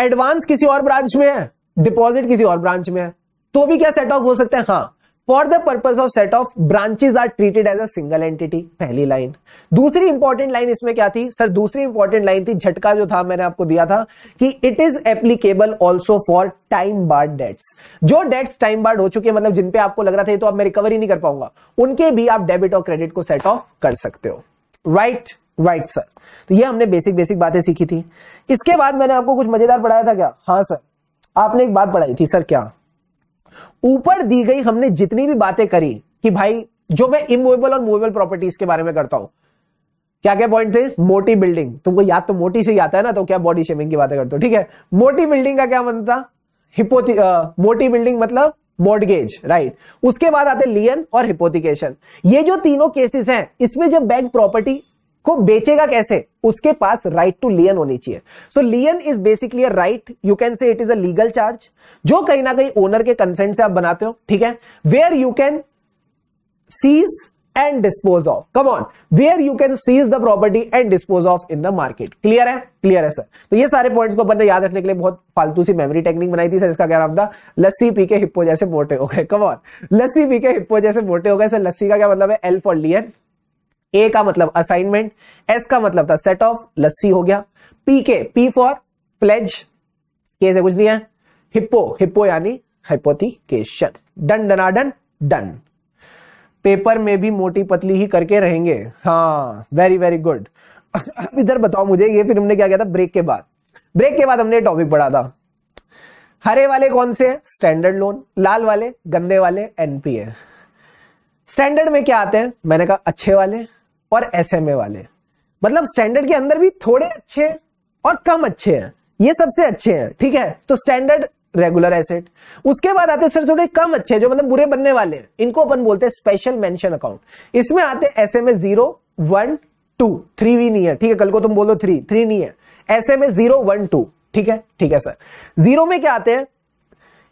एडवांस किसी और ब्रांच में है डिपॉजिट किसी और ब्रांच में है तो भी क्या सेट ऑफ हो सकता है हाँ for the purpose of set of branches are treated as a single entity पहली लाइन दूसरी इंपॉर्टेंट लाइन इसमें क्या थी सर दूसरी इंपॉर्टेंट लाइन थी झटका जो था मैंने आपको दिया था कि it is applicable also for time barred dates जो डेट्स टाइम बार्ड हो चुके हैं मतलब जिन पे आपको लग रहा था तो आप मैं रिकवरी नहीं कर पाऊंगा उनके भी आप डेबिट और क्रेडिट को सेट ऑफ कर सकते हो राइट राइट सर तो ये हमने बेसिक बेसिक बातें सीखी थी इसके बाद मैंने आपको कुछ मजेदार पढ़ाया था क्या हाँ सर आपने एक बात पढ़ाई थी सर क्या ऊपर दी गई हमने जितनी भी बातें करी कि भाई जो मैं इमोवेबल और मूवेबल प्रॉपर्टीज के बारे में करता हूं क्या क्या पॉइंट थे मोटी बिल्डिंग तुमको याद तो मोटी से ही आता है ना तो क्या बॉडी शेमिंग की बातें करते हो ठीक है मोटी बिल्डिंग का क्या मतलब था हिपोथी मोटी बिल्डिंग मतलब मोडगेज राइट उसके बाद आते लियन और हिपोथिकेशन ये जो तीनों केसेस हैं इसमें जब बैंक प्रॉपर्टी को बेचेगा कैसे उसके पास राइट टू लियन होनी चाहिए so lien is basically a right you can say it is a legal charge जो कहीं ना कहीं ओनर के कंसेंट से आप बनाते हो ठीक है where you can seize and dispose of come on where you can seize the property and dispose of in the market clear है क्लियर है सर तो ये सारे पॉइंट्स को अपन याद रखने के लिए बहुत फालतू सी मेमोरी टेक्निक बनाई थी सर इसका क्या नाम था लस्सी पी के हिप्पो जैसे मोटे हो गए कम ऑन लस्सी पी के हिप्पो जैसे मोटे हो गए सर लस्सी का क्या मतलब है एल फॉर लियन ए का मतलब असाइनमेंट एस का मतलब था सेट ऑफ लस्सी हो गया पी के पी फॉर प्लेज के से कुछ नहीं है हिप्पो हिप्पो यानी हाइपोथिकेशन डन डनाडन डन पेपर में भी मोटी पतली ही करके रहेंगे हाँ वेरी वेरी गुड अब इधर बताओ मुझे ये फिर हमने क्या किया था ब्रेक के बाद ब्रेक के बाद हमने टॉपिक पढ़ा था हरे वाले कौन से हैं स्टैंडर्ड लोन लाल वाले गंदे वाले एनपीए स्टैंडर्ड में क्या आते हैं मैंने कहा अच्छे वाले और एस वाले मतलब स्टैंडर्ड के अंदर भी थोड़े अच्छे और कम अच्छे हैं ये सबसे अच्छे हैं ठीक है तो स्टैंडर्ड रेगुलर एसेट उसके बाद आते सर थोड़े कम अच्छे जो मतलब बुरे बनने वाले हैं इनको अपन बोलते हैं स्पेशल मेंशन अकाउंट इसमें आते हैं S M A zero one two three भी नहीं है ठीक है कल को तुम बोलो थ्री थ्री नहीं है S M A zero one two ठीक है ठीक है सर जीरो में क्या आते हैं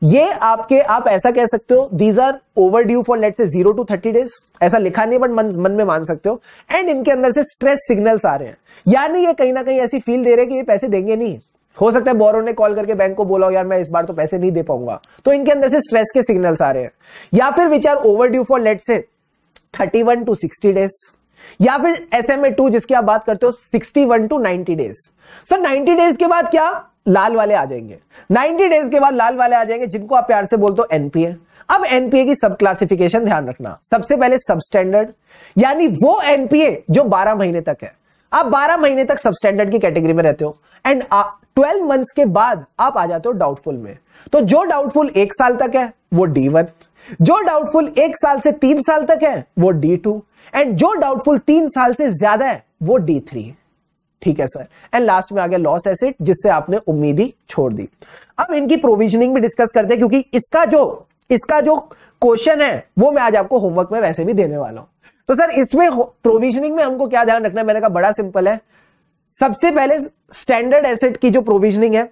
ये आपके आप ऐसा कह सकते हो these are overdue for let's say zero to thirty days ऐसा लिखा नहीं बट मन, मन में मान सकते हो एंड इनके अंदर से स्ट्रेस सिग्नल्स आ रहे हैं यानी ये कहीं ना कहीं ऐसी फील दे रहे हैं कि ये पैसे देंगे नहीं हो सकता है बोरो ने कॉल करके बैंक को बोला यार मैं इस बार तो पैसे नहीं दे पाऊंगा तो इनके अंदर से स्ट्रेस के सिग्नल्स आ रहे हैं या फिर which are overdue for let's say thirty one to sixty days या फिर एस एम ए टू जिसकी आप बात करते हो sixty one to ninety days so ninety days के बाद क्या लाल वाले आ जाएंगे 90 डेज के बाद लाल वाले आ जाएंगे जिनको आप प्यार से बोलते हो एनपीए अब एनपीए की सब क्लासिफिकेशन ध्यान रखना सबसे पहले सब स्टैंडर्ड यानी वो एनपीए जो 12 महीने तक है आप 12 महीने तक सब स्टैंडर्ड की कैटेगरी में रहते हो एंड 12 मंथ्स के बाद आप आ जाते हो डाउटफुल में तो जो डाउटफुल एक साल तक है वो डी वन जो डाउटफुल एक साल से तीन साल तक है वो डी टू एंड जो डाउटफुल तीन साल से ज्यादा है वो डी थ्री ठीक है सर एंड लास्ट में आ गया लॉस एसेट जिससे आपने उम्मीद ही छोड़ दी अब इनकी प्रोविजनिंग भी डिस्कस करते हैं क्योंकि इसका जो इसका जो क्वेश्चन है वो मैं आज आपको होमवर्क में वैसे भी देने वाला हूं तो सर इसमें प्रोविजनिंग में हमको क्या ध्यान रखना है मैंने कहा बड़ा सिंपल है सबसे पहले स्टैंडर्ड एसेट की जो प्रोविजनिंग है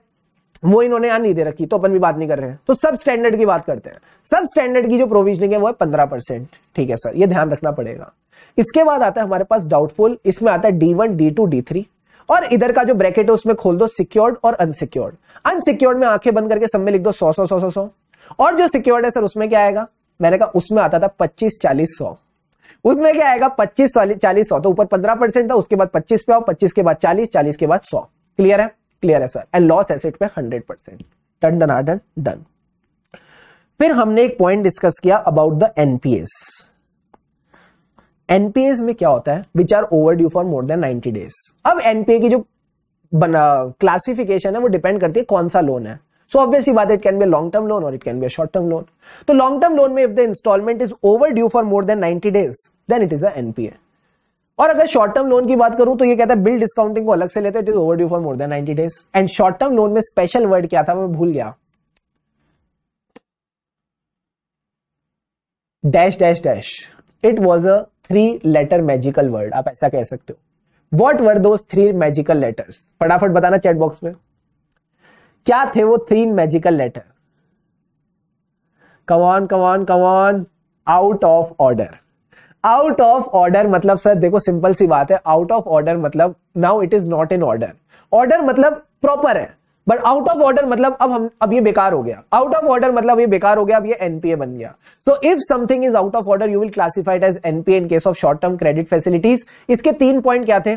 वो इन्होंने यहां नहीं दे रखी तो अपन भी बात नहीं कर रहे हैं तो सब स्टैंडर्ड की बात करते हैं सब स्टैंडर्ड की जो प्रोविजनिंग है वो है पंद्रह परसेंट ठीक है सर ये ध्यान रखना पड़ेगा इसके बाद आता है हमारे पास डाउटफुल इसमें आता है D one D two D three और इधर का जो ब्रैकेट है उसमें खोल दो सिक्योर्ड और अनसिक्योर्ड अनसिक्योर्ड में आंखें बंद करके सब में लिख दो सौ सौ सौ सौ सौ और जो सिक्योर्ड है सर उसमें क्या आएगा मैंने कहा उसमें आता था पच्चीस चालीस सौ उसमें क्या आएगा पच्चीस चालीस सौ तो ऊपर पंद्रह परसेंट था उसके बाद पच्चीस पे आओ पच्चीस के बाद चालीस चालीस के बाद सौ क्लियर है क्लियर है सर एंड लॉस एसेट पे hundred percent done done done done फिर हमने एक पॉइंट डिस्कस किया अबाउट द एनपीएस एनपीएस में क्या होता है which are overdue for more than ninety days अब एनपीए की जो बना क्लासिफिकेशन है वो डिपेंड करती है कौन सा लोन है सो ऑब्वियसली बात it can be long term loan और it can be short term loan तो लॉन्ग टर्म लोन में if the instalment is overdue for more than ninety days then it is NPA और अगर short term loan की बात करूं तो ये कहता है बिल डिस्काउंटिंग को अलग से लेते हैं overdue for more than ninety days and short term loan में स्पेशल वर्ड क्या था मैं भूल गया dash dash dash it was a three letter magical word आप ऐसा कह सकते हो वॉट वर दो थ्री मैजिकल लेटर्स फटाफट बताना चैट बॉक्स में क्या थे वो थ्री मैजिकल लेटर कमान कवान कवान out of order out of order मतलब सर देखो सिंपल सी बात है आउट ऑफ ऑर्डर मतलब now it is not in order order मतलब प्रॉपर है बट आउट ऑफ ऑर्डर मतलब अब हम अब ये बेकार हो गया आउट ऑफ ऑर्डर मतलब ये बेकार हो गया अब ये एनपीए बन गया so if something is out of order you will classified as NPA in case of short term credit facilities इसके तीन पॉइंट क्या थे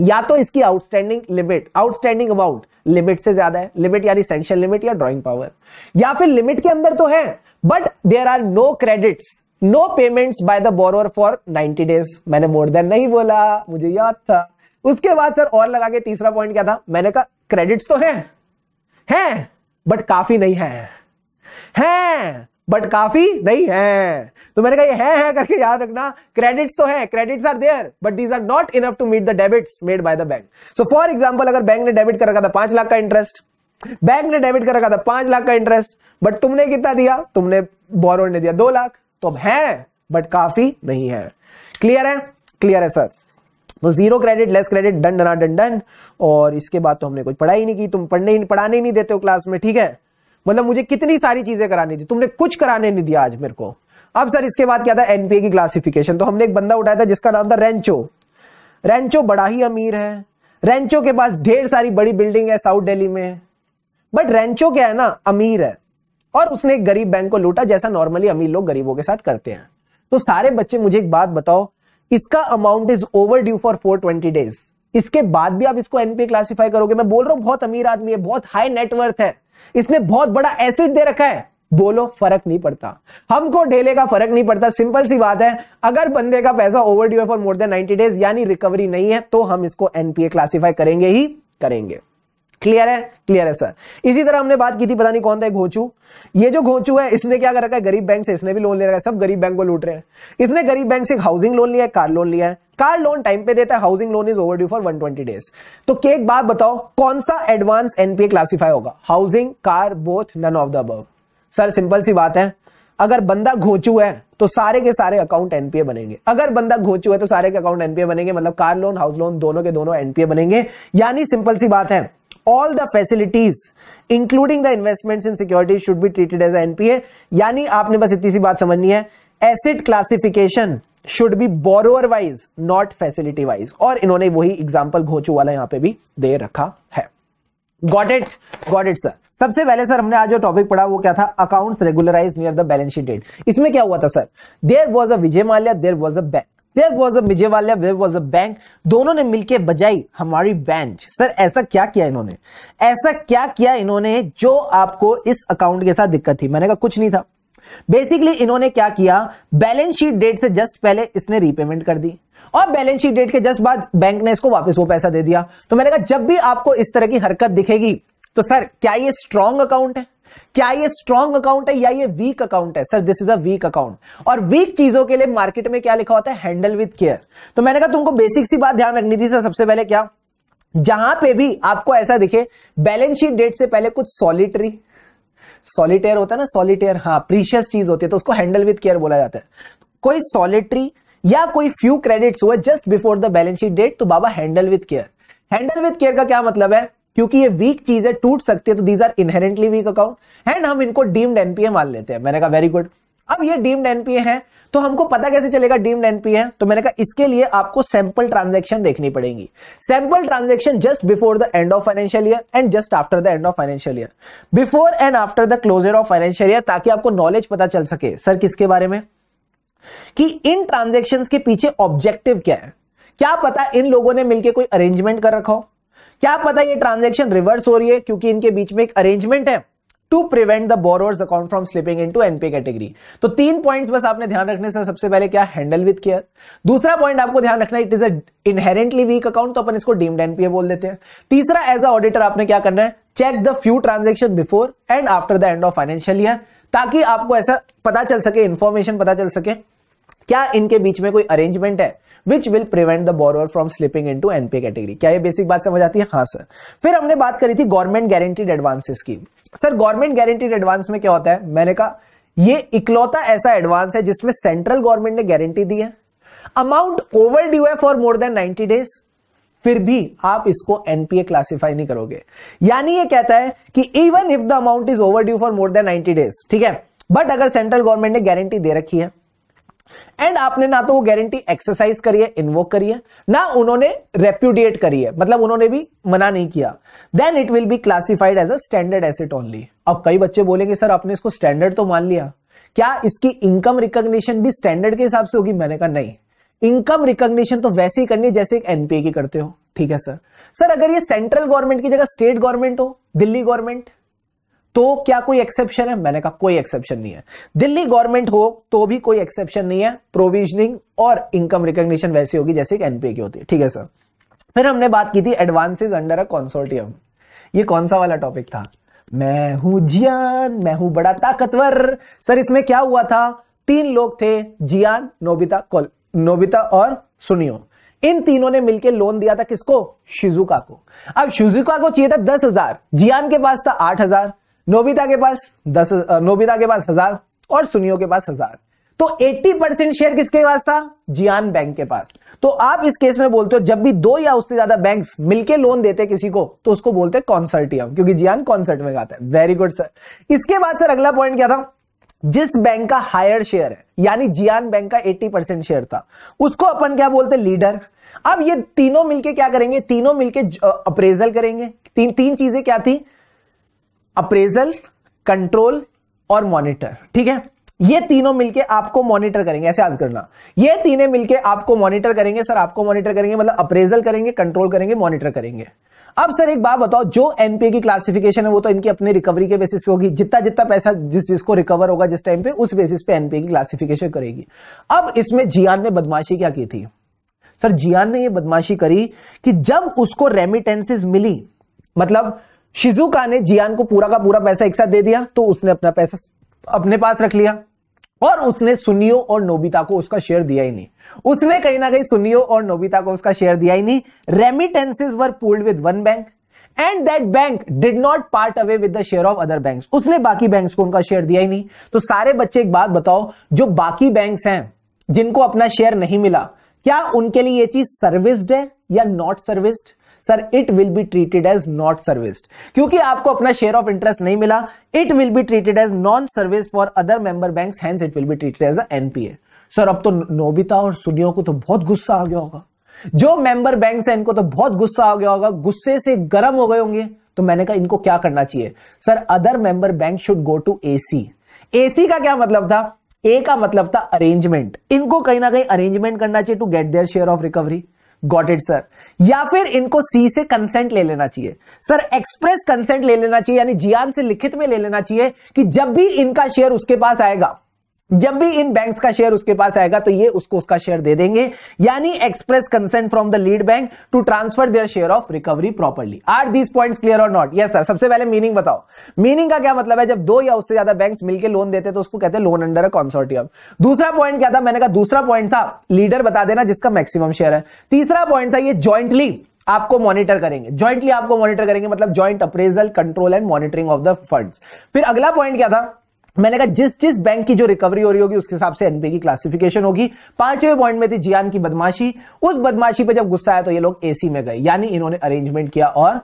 या तो इसकी outstanding limit outstanding amount limit से ज्यादा है लिमिट यानी सेंक्शन लिमिट या ड्रॉइंग पावर या फिर लिमिट के अंदर तो है but there are no credits no payments by the borrower for 90 days मैंने मोर देन नहीं बोला मुझे याद था उसके बाद सर और लगा के तीसरा पॉइंट क्या था मैंने कहा क्रेडिट्स तो हैं हैं बट काफी नहीं है हैं बट काफी नहीं है तो मैंने कहा ये है, है करके याद रखना क्रेडिट्स तो है credits are there but these are not enough to meet the debits made by the bank so for example अगर बैंक ने डेबिट कर रखा था पांच लाख का इंटरेस्ट बैंक ने डेबिट कर रखा था पांच लाख का इंटरेस्ट बट तुमने कितना दिया तुमने बोरो ने दिया दो लाख तो अब है बट काफी नहीं है क्लियर है क्लियर है सर तो zero credit less credit done डना डन डन और इसके बाद तो हमने कुछ पढ़ाई ही नहीं की तुम पढ़ने ही पढ़ाने ही नहीं देते हो क्लास में ठीक है मतलब मुझे कितनी सारी चीजें करानी थी तुमने कुछ कराने नहीं दिया आज मेरे को अब सर इसके बाद क्या था एनपीए की क्लासिफिकेशन तो हमने एक बंदा उठाया था जिसका नाम था रेंचो रेंचो बड़ा ही अमीर है रेंचो के पास ढेर सारी बड़ी बिल्डिंग है साउथ डेली में बट रेंचो क्या है ना अमीर है और उसने एक गरीब बैंक को लूटा जैसा नॉर्मली अमीर लोग गरीबों के साथ करते हैं तो सारे बच्चे मुझे एक बात बताओ इसका amount is overdue for four twenty days इसके बाद भी आप इसको एनपीए क्लासिफाई करोगे मैं बोल रहा हूं बहुत अमीर आदमी है बहुत हाई नेटवर्थ है इसने बहुत बड़ा एसिड दे रखा है बोलो फर्क नहीं पड़ता हमको ढेले का फर्क नहीं पड़ता सिंपल सी बात है अगर बंदे का पैसा overdue for more than 90 days यानी रिकवरी नहीं है तो हम इसको एनपीए क्लासीफाई करेंगे ही करेंगे क्लियर है क्लियर है सर इसी तरह हमने बात की थी पता नहीं कौन था एक घोचू ये जो घोचू है इसने क्या कर रखा है गरीब बैंक से इसने भी लोन ले रखा है सब गरीब बैंक को लूट रहे हैं इसने गरीब बैंक से हाउसिंग लोन लिया है कार लोन लिया है कार लोन टाइम पे देता है housing loan is overdue for twenty days तो एक बात बताओ कौन सा एडवांस एनपीए क्लासीफाई होगा housing car both none of the above sir simple सी बात है अगर बंदा घोचू है तो सारे के सारे अकाउंट एनपीए बनेंगे अगर बंदा घोचू है तो सारे के अकाउंट एनपीए बनेंगे मतलब कार लोन हाउस लोन दोनों के दोनों एनपीए बनेंगे यानी सिंपल सी बात है all the facilities including the investment in security should be treated as NPA यानी आपने बस इतनी सी बात समझनी है asset classification should be borrower wise not facility wise और इन्होंने वही एग्जाम्पल घोचू वाला यहां पे भी दे रखा है got it got it sir सबसे पहले सर हमने आज जो टॉपिक पढ़ा वो क्या था accounts regularize near the balance sheet date इसमें क्या हुआ था sir there was a Vijay Mallya there was a bank there was a वाले देर वॉज अ बैंक दोनों ने मिलकर बजाई हमारी बैंक सर ऐसा क्या किया इन्होंने ऐसा क्या किया इन्होंने जो आपको इस अकाउंट के साथ दिक्कत थी मैंने कहा कुछ नहीं था बेसिकली इन्होंने क्या किया बैलेंस शीट डेट से जस्ट पहले इसने रीपेमेंट कर दी और बैलेंस शीट डेट के जस्ट बाद बैंक ने इसको वापस वो पैसा दे दिया तो मैंने कहा जब भी आपको इस तरह की हरकत दिखेगी तो सर क्या ये स्ट्रॉन्ग अकाउंट है क्या ये स्ट्रॉन्ग अकाउंट है या ये वीक अकाउंट है sir this is a weak account और वीक चीजों के लिए मार्केट में क्या लिखा होता है हैंडल विद केयर तो मैंने कहा तुमको बेसिक सी बात ध्यान रखनी थी सर सबसे पहले क्या जहां पे भी आपको ऐसा दिखे बैलेंस शीट डेट से पहले कुछ सॉलिटरी सॉलिटेयर होता है ना सॉलिटेयर हाँ प्रीशियस चीज होती है तो उसको हैंडल विद केयर बोला जाता है कोई सॉलिटरी या कोई फ्यू क्रेडिट्स हुआ just before the balance sheet date तो बाबा handle with care handle with care का क्या मतलब है क्योंकि ये वीक चीज है टूट सकती है तो these are inherently weak account and हम इनको डीम्ड एनपीए मान लेते हैं मैंने कहा वेरी गुड अब ये डीम्ड एनपीए है तो हमको पता कैसे चलेगा डीम्ड एनपीए है तो मैंने कहा इसके लिए आपको सैंपल ट्रांजेक्शन देखनी पड़ेगी sample transaction just before the end of financial year and just after the end of financial year before and after the closure of financial year ताकि आपको नॉलेज पता चल सके सर किसके बारे में कि इन ट्रांजेक्शन के पीछे ऑब्जेक्टिव क्या है क्या पता इन लोगों ने मिलकर कोई अरेंजमेंट कर रखा हो क्या पता ये ट्रांजेक्शन रिवर्स हो रही है क्योंकि इनके बीच में एक अरेंजमेंट है to prevent the borrowers' account from slipping into NP category तो तीन पॉइंट बस आपने ध्यान रखने से सबसे पहले क्या हैंडल विथ केयर दूसरा पॉइंट आपको ध्यान रखना it is a inherently weak account तो अपन इसको डीम्ड एनपीए बोल देते हैं तीसरा एज अ ऑडिटर आपने क्या करना है check the few transaction before and after the end of financial year ताकि आपको ऐसा पता चल सके इंफॉर्मेशन पता चल सके क्या इनके बीच में कोई अरेंजमेंट है which will prevent the borrower from slipping into NPA category क्या ये बेसिक बात समझ आती है हाँ सर फिर हमने बात करी थी गवर्नमेंट गारंटीड एडवांस की सर गवर्नमेंट गारंटीड एडवांस में क्या होता है मैंने कहा ये इकलौता ऐसा एडवांस है जिसमें सेंट्रल गवर्नमेंट ने गारंटी दी है अमाउंट ओवर ड्यू है फॉर मोर देन 90 डेज फिर भी आप इसको एनपीए क्लासिफाई नहीं करोगे यानी ये कहता है कि even if the amount is overdue for more than 90 days ठीक है बट अगर सेंट्रल गवर्नमेंट ने गारंटी दे रखी है एंड आपने ना तो वो गारंटी एक्सरसाइज करी है इन्वोक करी है ना उन्होंने रेप्यूडिएट करी है मतलब उन्होंने भी मना नहीं किया then it will be classified as a standard asset only अब कई बच्चे बोलेंगे सर आपने इसको स्टैंडर्ड तो मान लिया क्या इसकी इनकम रिकॉग्निशन भी स्टैंडर्ड के हिसाब से होगी मैंने कहा नहीं इनकम रिकॉग्निशन तो वैसे ही करनी है जैसे एक एनपीए की करते हो ठीक है सर सर अगर ये सेंट्रल गवर्नमेंट की जगह स्टेट गवर्नमेंट हो दिल्ली गवर्नमेंट तो क्या कोई एक्सेप्शन है मैंने कहा कोई एक्सेप्शन नहीं है दिल्ली गवर्नमेंट हो तो भी कोई एक्सेप्शन नहीं है प्रोविजनिंग और इनकम रिकॉग्निशन वैसी होगी जैसे एनपीए की होती है ठीक है सर फिर हमने बात की थी एडवांसेस अंडर अ कॉन्सोर्टियम ये कौन सा वाला टॉपिक था मैं हूं जियान मैं हूं बड़ा ताकतवर सर इसमें क्या हुआ था तीन लोग थे जियान नोबिता कोल नोबिता और सुनियो इन तीनों ने मिलकर लोन दिया था किसको शिजुका को अब शिजुका को चाहिए था दस हजार जियान के पास था आठ हजार नोबिता के पास दस नोबिता के पास हजार और सुनियो के पास हजार तो 80 परसेंट शेयर किसके पास था जियान बैंक के पास तो आप इस केस में बोलते हो जब भी दो या उससे ज्यादा बैंक्स मिलके लोन देते किसी को तो उसको बोलते हैं कॉन्सर्टियम क्योंकि जियान कॉन्सर्ट में गाता है वेरी गुड सर इसके बाद सर अगला पॉइंट क्या था जिस बैंक का हायर शेयर है यानी जियान बैंक का 80 परसेंट शेयर था उसको अपन क्या बोलते हैं लीडर अब ये तीनों मिलके क्या करेंगे तीनों मिलके अप्रेजल करेंगे तीन तीन चीजें क्या थी अप्रेजल कंट्रोल और मॉनिटर ठीक है ये तीनों मिलके आपको मॉनिटर करेंगे ऐसे याद करना ये तीनों मिलके आपको मॉनिटर करेंगे सर आपको मॉनिटर करेंगे मतलब अप्रेजल करेंगे कंट्रोल करेंगे मॉनिटर करेंगे अब सर एक बात बताओ जो एनपीए की क्लासिफिकेशन है वो तो इनकी अपनी रिकवरी के बेसिस पे होगी जितना जितना पैसा जिस जिसको रिकवर होगा जिस टाइम पे उस बेसिस पे एनपीए की क्लासिफिकेशन करेगी अब इसमें जियान ने बदमाशी क्या की थी सर जियान ने ये बदमाशी करी कि जब उसको रेमिटेंसिस मिली मतलब शिजुका ने जियान को पूरा का पूरा पैसा एक साथ दे दिया तो उसने अपना पैसा अपने पास रख लिया और उसने सुनियो और नोबिता को उसका शेयर दिया ही नहीं उसने कहीं ना कहीं सुनियो और नोबिता को उसका शेयर दिया ही नहीं remittances were pooled with one bank and that bank did not part away with the share of other bank उसने बाकी बैंक्स को उनका शेयर दिया ही नहीं तो सारे बच्चे एक बात बताओ जो बाकी बैंक्स हैं जिनको अपना शेयर नहीं मिला क्या उनके लिए ये चीज सर्विस्ड है या not serviced sir it will be treated as not serviced क्योंकि आपको अपना शेयर ऑफ इंटरेस्ट नहीं मिला it will be treated as non service for other member bank hence it will be treated as NPA sir अब तो Nobita और सुनियो को तो बहुत गुस्सा आ गया होगा जो मेंबर बैंक है इनको तो बहुत गुस्सा आ गया होगा गुस्से से गर्म हो गए होंगे तो मैंने कहा इनको क्या करना चाहिए sir other member bank should go to AC AC का क्या मतलब था ए का मतलब था अरेंजमेंट इनको कहीं ना कहीं अरेंजमेंट करना चाहिए to get their share of recovery got it sir या फिर इनको सी से कंसेंट ले लेना चाहिए सर एक्सप्रेस कंसेंट ले लेना चाहिए यानी जियान से लिखित में ले लेना चाहिए कि जब भी इनका शेयर उसके पास आएगा जब भी इन बैंक्स का शेयर उसके पास आएगा तो ये उसको उसका शेयर दे देंगे यानी express consent from the lead bank to transfer their share of recovery properly are these points clear और नॉट यस सर सबसे पहले मीनिंग बताओ मीनिंग का क्या मतलब है जब दो या उससे ज्यादा बैंक मिलकर लोन देते तो उसको कहते हैं लोन अंडर कॉन्सोर्टियम दूसरा पॉइंट क्या था मैंने कहा दूसरा पॉइंट था लीडर बता देना जिसका मैक्सिमम शेयर है तीसरा पॉइंट था ये ज्वाइंटली आपको मॉनिटर करेंगे ज्वाइंटली आपको मॉनिटर करेंगे मतलब joint appraisal control and monitoring of the funds फिर अगला पॉइंट क्या था मैंने कहा जिस जिस बैंक की जो रिकवरी हो रही होगी उसके हिसाब से एनपी की क्लासिफिकेशन होगी पांचवें पॉइंट में थी जियान की बदमाशी उस बदमाशी पर जब गुस्सा आया तो ये लोग एसी में गए यानी इन्होंने अरेंजमेंट किया और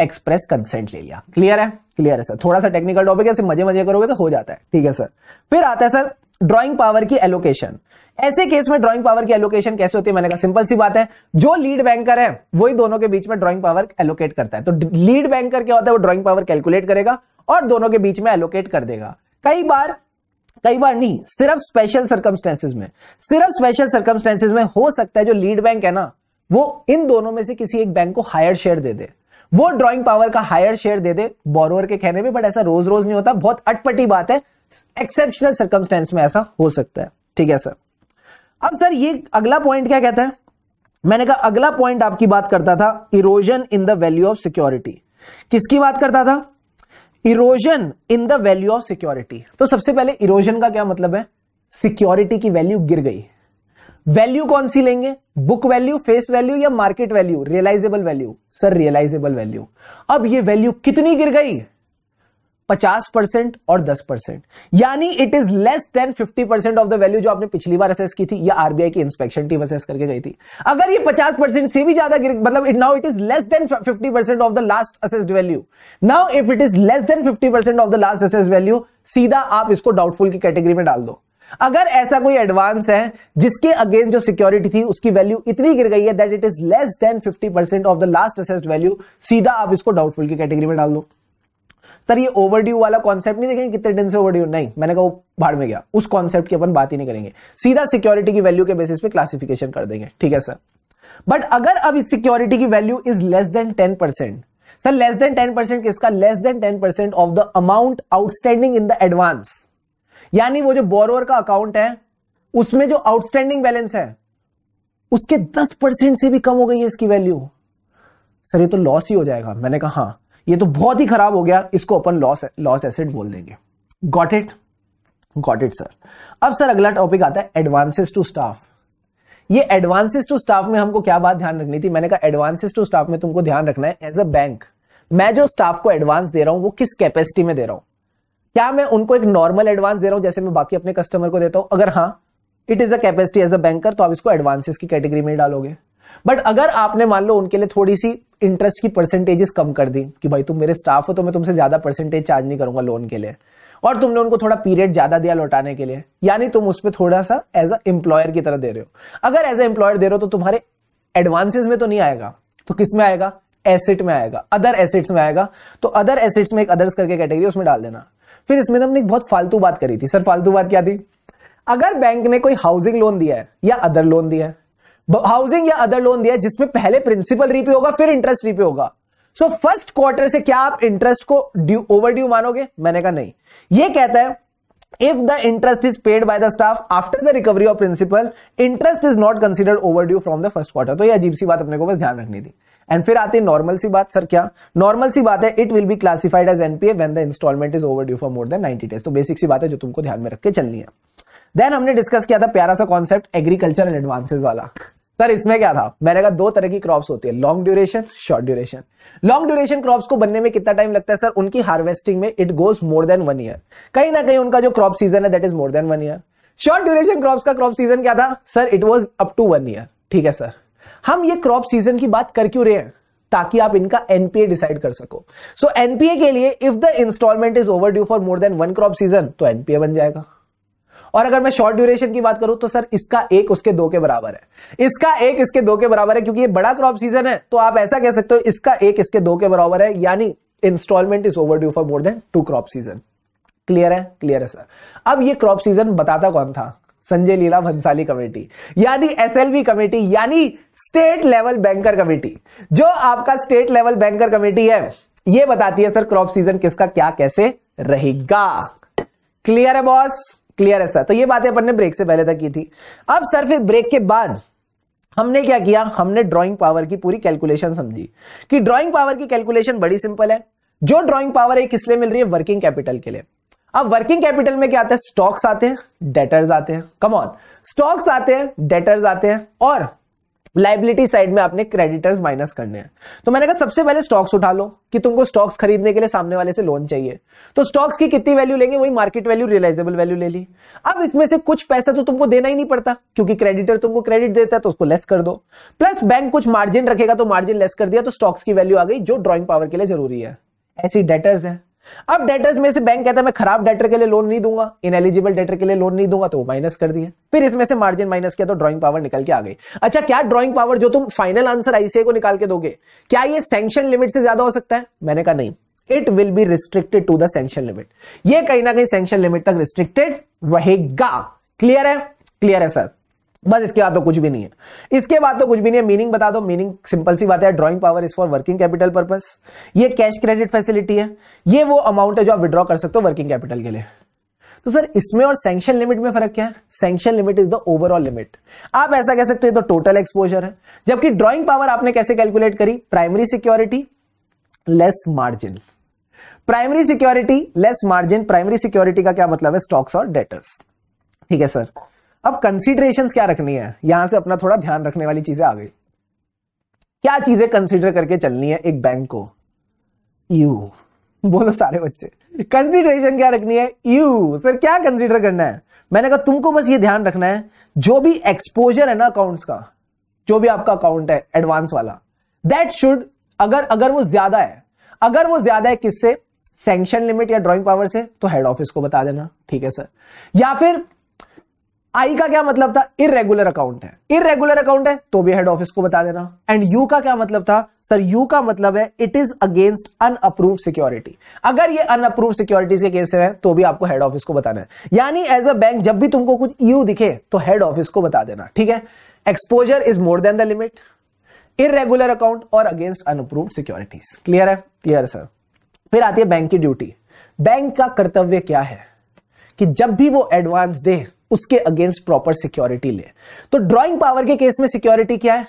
एक्सप्रेस कंसेंट ले लिया क्लियर है क्लियर है सर थोड़ा सा टेक्निकल टॉपिक है मजे मजे करोगे तो हो जाता है ठीक है सर फिर आता है सर ड्रॉइंग पावर की एलोकेशन ऐसे केस में ड्रॉइंग पावर की एलोकेशन कैसे होती है मैंने कहा सिंपल सी बात है जो लीड बैंकर है वही दोनों के बीच में ड्रॉइंग पावर एलोकेट करता है तो लीड बैंकर क्या होता है वो ड्रॉइंग पावर कैलकुलेट करेगा और दोनों के बीच में एलोकेट कर देगा कई बार कई बार नहीं सिर्फ स्पेशल सर्कमस्टेंसेज में सिर्फ स्पेशल सर्कमस्टेंसेज में हो सकता है जो लीड बैंक है ना वो इन दोनों में से किसी एक बैंक को हायर शेयर दे दे वो ड्रॉइंग पावर का हायर शेयर दे दे बोरोवर के कहने में बट ऐसा रोज रोज नहीं होता बहुत अटपटी बात है एक्सेप्शनल सर्कमस्टेंस में ऐसा हो सकता है ठीक है सर अब सर ये अगला पॉइंट क्या कहता है मैंने कहा अगला पॉइंट आपकी बात करता था erosion in the value of security किसकी बात करता था erosion in the value of security तो सबसे पहले इरोजन का क्या मतलब है सिक्योरिटी की वैल्यू गिर गई वैल्यू कौन सी लेंगे बुक वैल्यू फेस वैल्यू या market value realisable value sir realisable value अब ये वैल्यू कितनी गिर गई 50 परसेंट और 10 परसेंट यानी it is less than 50 percent of the value जो आपने पिछली बार असेस की थी या आरबीआई की इंस्पेक्शन टीम असेस करके गई थी अगर ये 50 परसेंट से भी ज्यादा गिर मतलब it now it is less than 50 percent of the last assessed value now if it is less than fifty percent of the last assess value सीधा आप इसको डाउटफुल की कैटेगरी में डाल दो अगर ऐसा कोई एडवांस है जिसके अगेंस्ट जो सिक्योरिटी थी उसकी वैल्यू इतनी गिर गई है that it is less than 50 percent of the last assessed value सीधा आप इसको डाउटफुल की कैटेगरी में डाल दो सर ये ओवरड्यू वाला कॉन्सेप्ट नहीं देखेंगे कितने दिन से ओवरड्यू नहीं मैंने कहा वो भाड़ में गया उस कॉन्सेप्ट की अपन बात ही नहीं करेंगे सीधा सिक्योरिटी की वैल्यू के बेसिस पे क्लासिफिकेशन कर देंगे ठीक है सर बट अगर अब इस सिक्योरिटी की value is less than ten percent sir less than ten percent किसका less than ten percent of the amount outstanding in the advance यानी वो जो बोरोवर का अकाउंट है उसमें जो आउटस्टैंडिंग बैलेंस है उसके दस परसेंट से भी कम हो गई है इसकी वैल्यू सर ये तो लॉस ही हो जाएगा मैंने कहा हाँ ये तो बहुत ही खराब हो गया इसको अपन लॉस लॉस एसेट बोल देंगे got it got it sir अब सर अगला टॉपिक आता है एडवांसेस टू स्टाफ ये एडवांसेस टू स्टाफ में हमको क्या बात ध्यान रखनी थी मैंने कहा एडवांसेस टू स्टाफ में तुमको ध्यान रखना है एज अ बैंक मैं जो स्टाफ को एडवांस दे रहा हूं वो किस कैपेसिटी में दे रहा हूं क्या मैं उनको एक नॉर्मल एडवांस दे रहा हूं जैसे मैं बाकी अपने कस्टमर को देता हूं अगर हाँ it is the capacity as a banker तो आप इसको एडवांसेस की कैटेगरी में डालोगे बट अगर आपने मान लो उनके लिए थोड़ी सी इंटरेस्ट की परसेंटेजेस कम कर दी कि भाई तुम मेरे स्टाफ हो तो मैं तुमसे ज्यादा परसेंटेज चार्ज नहीं करूंगा लोन के लिए और तुमने उनको थोड़ा पीरियड ज्यादा दिया लौटाने के लिए यानी तुम उस पर थोड़ा सा एज अ एम्प्लॉयर की तरह दे रहे हो अगर एज अ एम्प्लॉयर दे रहे हो तो तुम्हारे एडवांसेस में तो नहीं आएगा तो किस में आएगा एसेट में आएगा अदर एसेट्स में आएगा तो अदर एसेट्स में एक अदर्स करके कैटेगरी उसमें डाल देना फिर इसमें हमने एक बहुत फालतू बात करी थी सर फालतू बात क्या थी अगर बैंक ने कोई हाउसिंग लोन दिया है या अदर लोन दिया है हाउसिंग या अदर लोन दिया जिसमें पहले प्रिंसिपल रीपे होगा फिर इंटरेस्ट रीपे होगा सो फर्स्ट क्वार्टर से क्या आप इंटरेस्ट को ड्यू ओवर ड्यू मानोगे मैंने कहा नहीं ये कहता है if the interest is paid by the staff after the recovery of principal interest is not considered overdue from the first quarter तो ये अजीब सी बात अपने को बस ध्यान रखनी थी एंड फिर आती है नॉर्मल सी बात सर क्या नॉर्मल सी बात है it will be classified as NPA when the instalment is overdue for more than 90 days तो बेसिक सी बात है जो तुमको ध्यान में रख के चलनी है देन हमने डिस्कस किया था प्यारा सा कॉन्सेप्ट एग्रीकल्चरल एडवांसेस वाला सर इसमें क्या था मैंने कहा दो तरह की क्रॉप्स होती है long duration short duration long duration crops को बनने में कितना टाइम लगता है सर उनकी हार्वेस्टिंग में it goes more than one year कहीं ना कहीं उनका जो क्रॉप सीजन है that is more than one year short duration crops का क्रॉप सीजन क्या था sir it was up to one year ठीक है सर हम ये क्रॉप सीजन की बात कर क्यों रहे हैं ताकि आप इनका एनपीए डिसाइड कर सको सो so, एनपीए के लिए if the instalment is overdue for more than one crop season तो एनपीए बन जाएगा और अगर मैं शॉर्ट ड्यूरेशन की बात करूं तो सर इसका एक उसके दो के बराबर है इसका एक इसके दो के बराबर है क्योंकि ये बड़ा क्रॉप सीजन है तो आप ऐसा कह सकते हो इसका एक इसके दो के बराबर है यानी instalment is overdue for more than two crop season clear है क्लियर है सर अब ये क्रॉप सीजन बताता कौन था संजय लीला भंसाली कमेटी यानी एसएलबी कमेटी यानी स्टेट लेवल बैंकर कमेटी जो आपका स्टेट लेवल बैंकर कमेटी है ये बताती है सर क्रॉप सीजन किसका क्या कैसे रहेगा क्लियर है बॉस क्लियर है सर तो ये बातें अपन ने ब्रेक से पहले तक की थी अब सर फिर ब्रेक के बाद हमने क्या किया हमने ड्रॉइंग पावर की पूरी कैलकुलेशन समझी कि ड्रॉइंग पावर की कैलकुलेशन बड़ी सिंपल है जो ड्रॉइंग पावर है किस लिए मिल रही है वर्किंग कैपिटल के लिए अब वर्किंग कैपिटल में क्या आता है स्टॉक्स आते हैं डेटर्स आते हैं कम ऑन स्टॉक्स आते हैं डेटर्स आते हैं और लाइबिलिटी साइड में आपने क्रेडिटर्स माइनस करने हैं तो मैंने कहा सबसे पहले स्टॉक्स उठा लो कि तुमको स्टॉक्स खरीदने के लिए सामने वाले से लोन चाहिए तो स्टॉक्स की कितनी वैल्यू लेंगे वही मार्केट वैल्यू रियलाइजेबल वैल्यू ले ली अब इसमें से कुछ पैसा तो तुमको देना ही नहीं पड़ता क्योंकि क्रेडिटर तुमको क्रेडिट देता है तो उसको लेस कर दो प्लस बैंक कुछ मार्जिन रखेगा तो मार्जिन लेस कर दिया तो स्टॉक्स की वैल्यू आ गई जो ड्रॉइंग पावर के लिए जरूरी है ऐसी डेटर्स है अब डेटर्स में से बैंक कहता है मैं खराब डेटर के लिए लोन नहीं दूंगा इन एलिजिबल डेटर के लिए लोन नहीं दूंगा तो वो माइनस कर दिया फिर इसमें से मार्जिन माइनस किया तो ड्रॉइंग पावर निकल के आ गई अच्छा क्या ड्रॉइंग पावर जो तुम फाइनल आंसर आईसीए को निकाल के दोगे क्या ये सेंक्शन लिमिट से ज्यादा हो सकता है मैंने कहा नहीं it will be restricted to the limit ये कहीं ना कहीं सेंशन लिमिट तक रिस्ट्रिक्टेड रहेगा क्लियर है क्लियर है सर बस इसके बाद तो कुछ भी नहीं है इसके बाद तो कुछ भी नहीं है मीनिंग बता दो मीनिंग सिंपल सी बात है drawing power is for working capital purpose ये कैश क्रेडिट फैसिलिटी है ये वो अमाउंट है जो आप विड्रॉ कर सकते हो वर्किंग कैपिटल के लिए तो सर इसमें और सेंक्शन लिमिट में फर्क क्या है sanction limit is the overall limit आप ऐसा कह सकते हो तो टोटल एक्सपोजर है जबकि ड्रॉइंग पावर आपने कैसे कैलकुलेट करी primary security less margin primary security less margin primary security का क्या मतलब है स्टॉक्स और डेटर्स ठीक है सर अब कंसिडरेशन क्या रखनी है यहां से अपना थोड़ा ध्यान रखने वाली चीजें आ गई क्या चीजें कंसिडर करके चलनी है एक बैंक को यू बोलो सारे बच्चे कंसिडरेशन क्या रखनी है यू सर क्या कंसिडर करना है मैंने कहा तुमको बस ये ध्यान रखना है जो भी एक्सपोजर है ना अकाउंट्स का जो भी आपका अकाउंट है एडवांस वाला दैट शुड अगर अगर वो ज्यादा है अगर वो ज्यादा है किससे सेंक्शन लिमिट या ड्राइंग पावर से तो हेड ऑफिस को बता देना ठीक है सर या फिर आई का क्या मतलब था इरेगुलर अकाउंट है इरेगुलर अकाउंट है तो भी हेड ऑफिस को बता देना एंड यू का क्या मतलब था सर यू का मतलब है it is against unapproved security अगर ये अनअप्रूव्ड सिक्योरिटीज के केस है तो भी आपको हेड ऑफिस को बताना है यानी एज अ बैंक जब भी तुमको कुछ यू e दिखे तो हेड ऑफिस को बता देना ठीक है exposure is more than the limit irregular account और अगेंस्ट अनअप्रूव्ड सिक्योरिटीज क्लियर है क्लियर सर फिर आती है बैंक की ड्यूटी बैंक का कर्तव्य क्या है कि जब भी वो एडवांस दे उसके अगेंस्ट प्रॉपर सिक्योरिटी ले तो ड्रॉइंग पावर के केस में सिक्योरिटी क्या है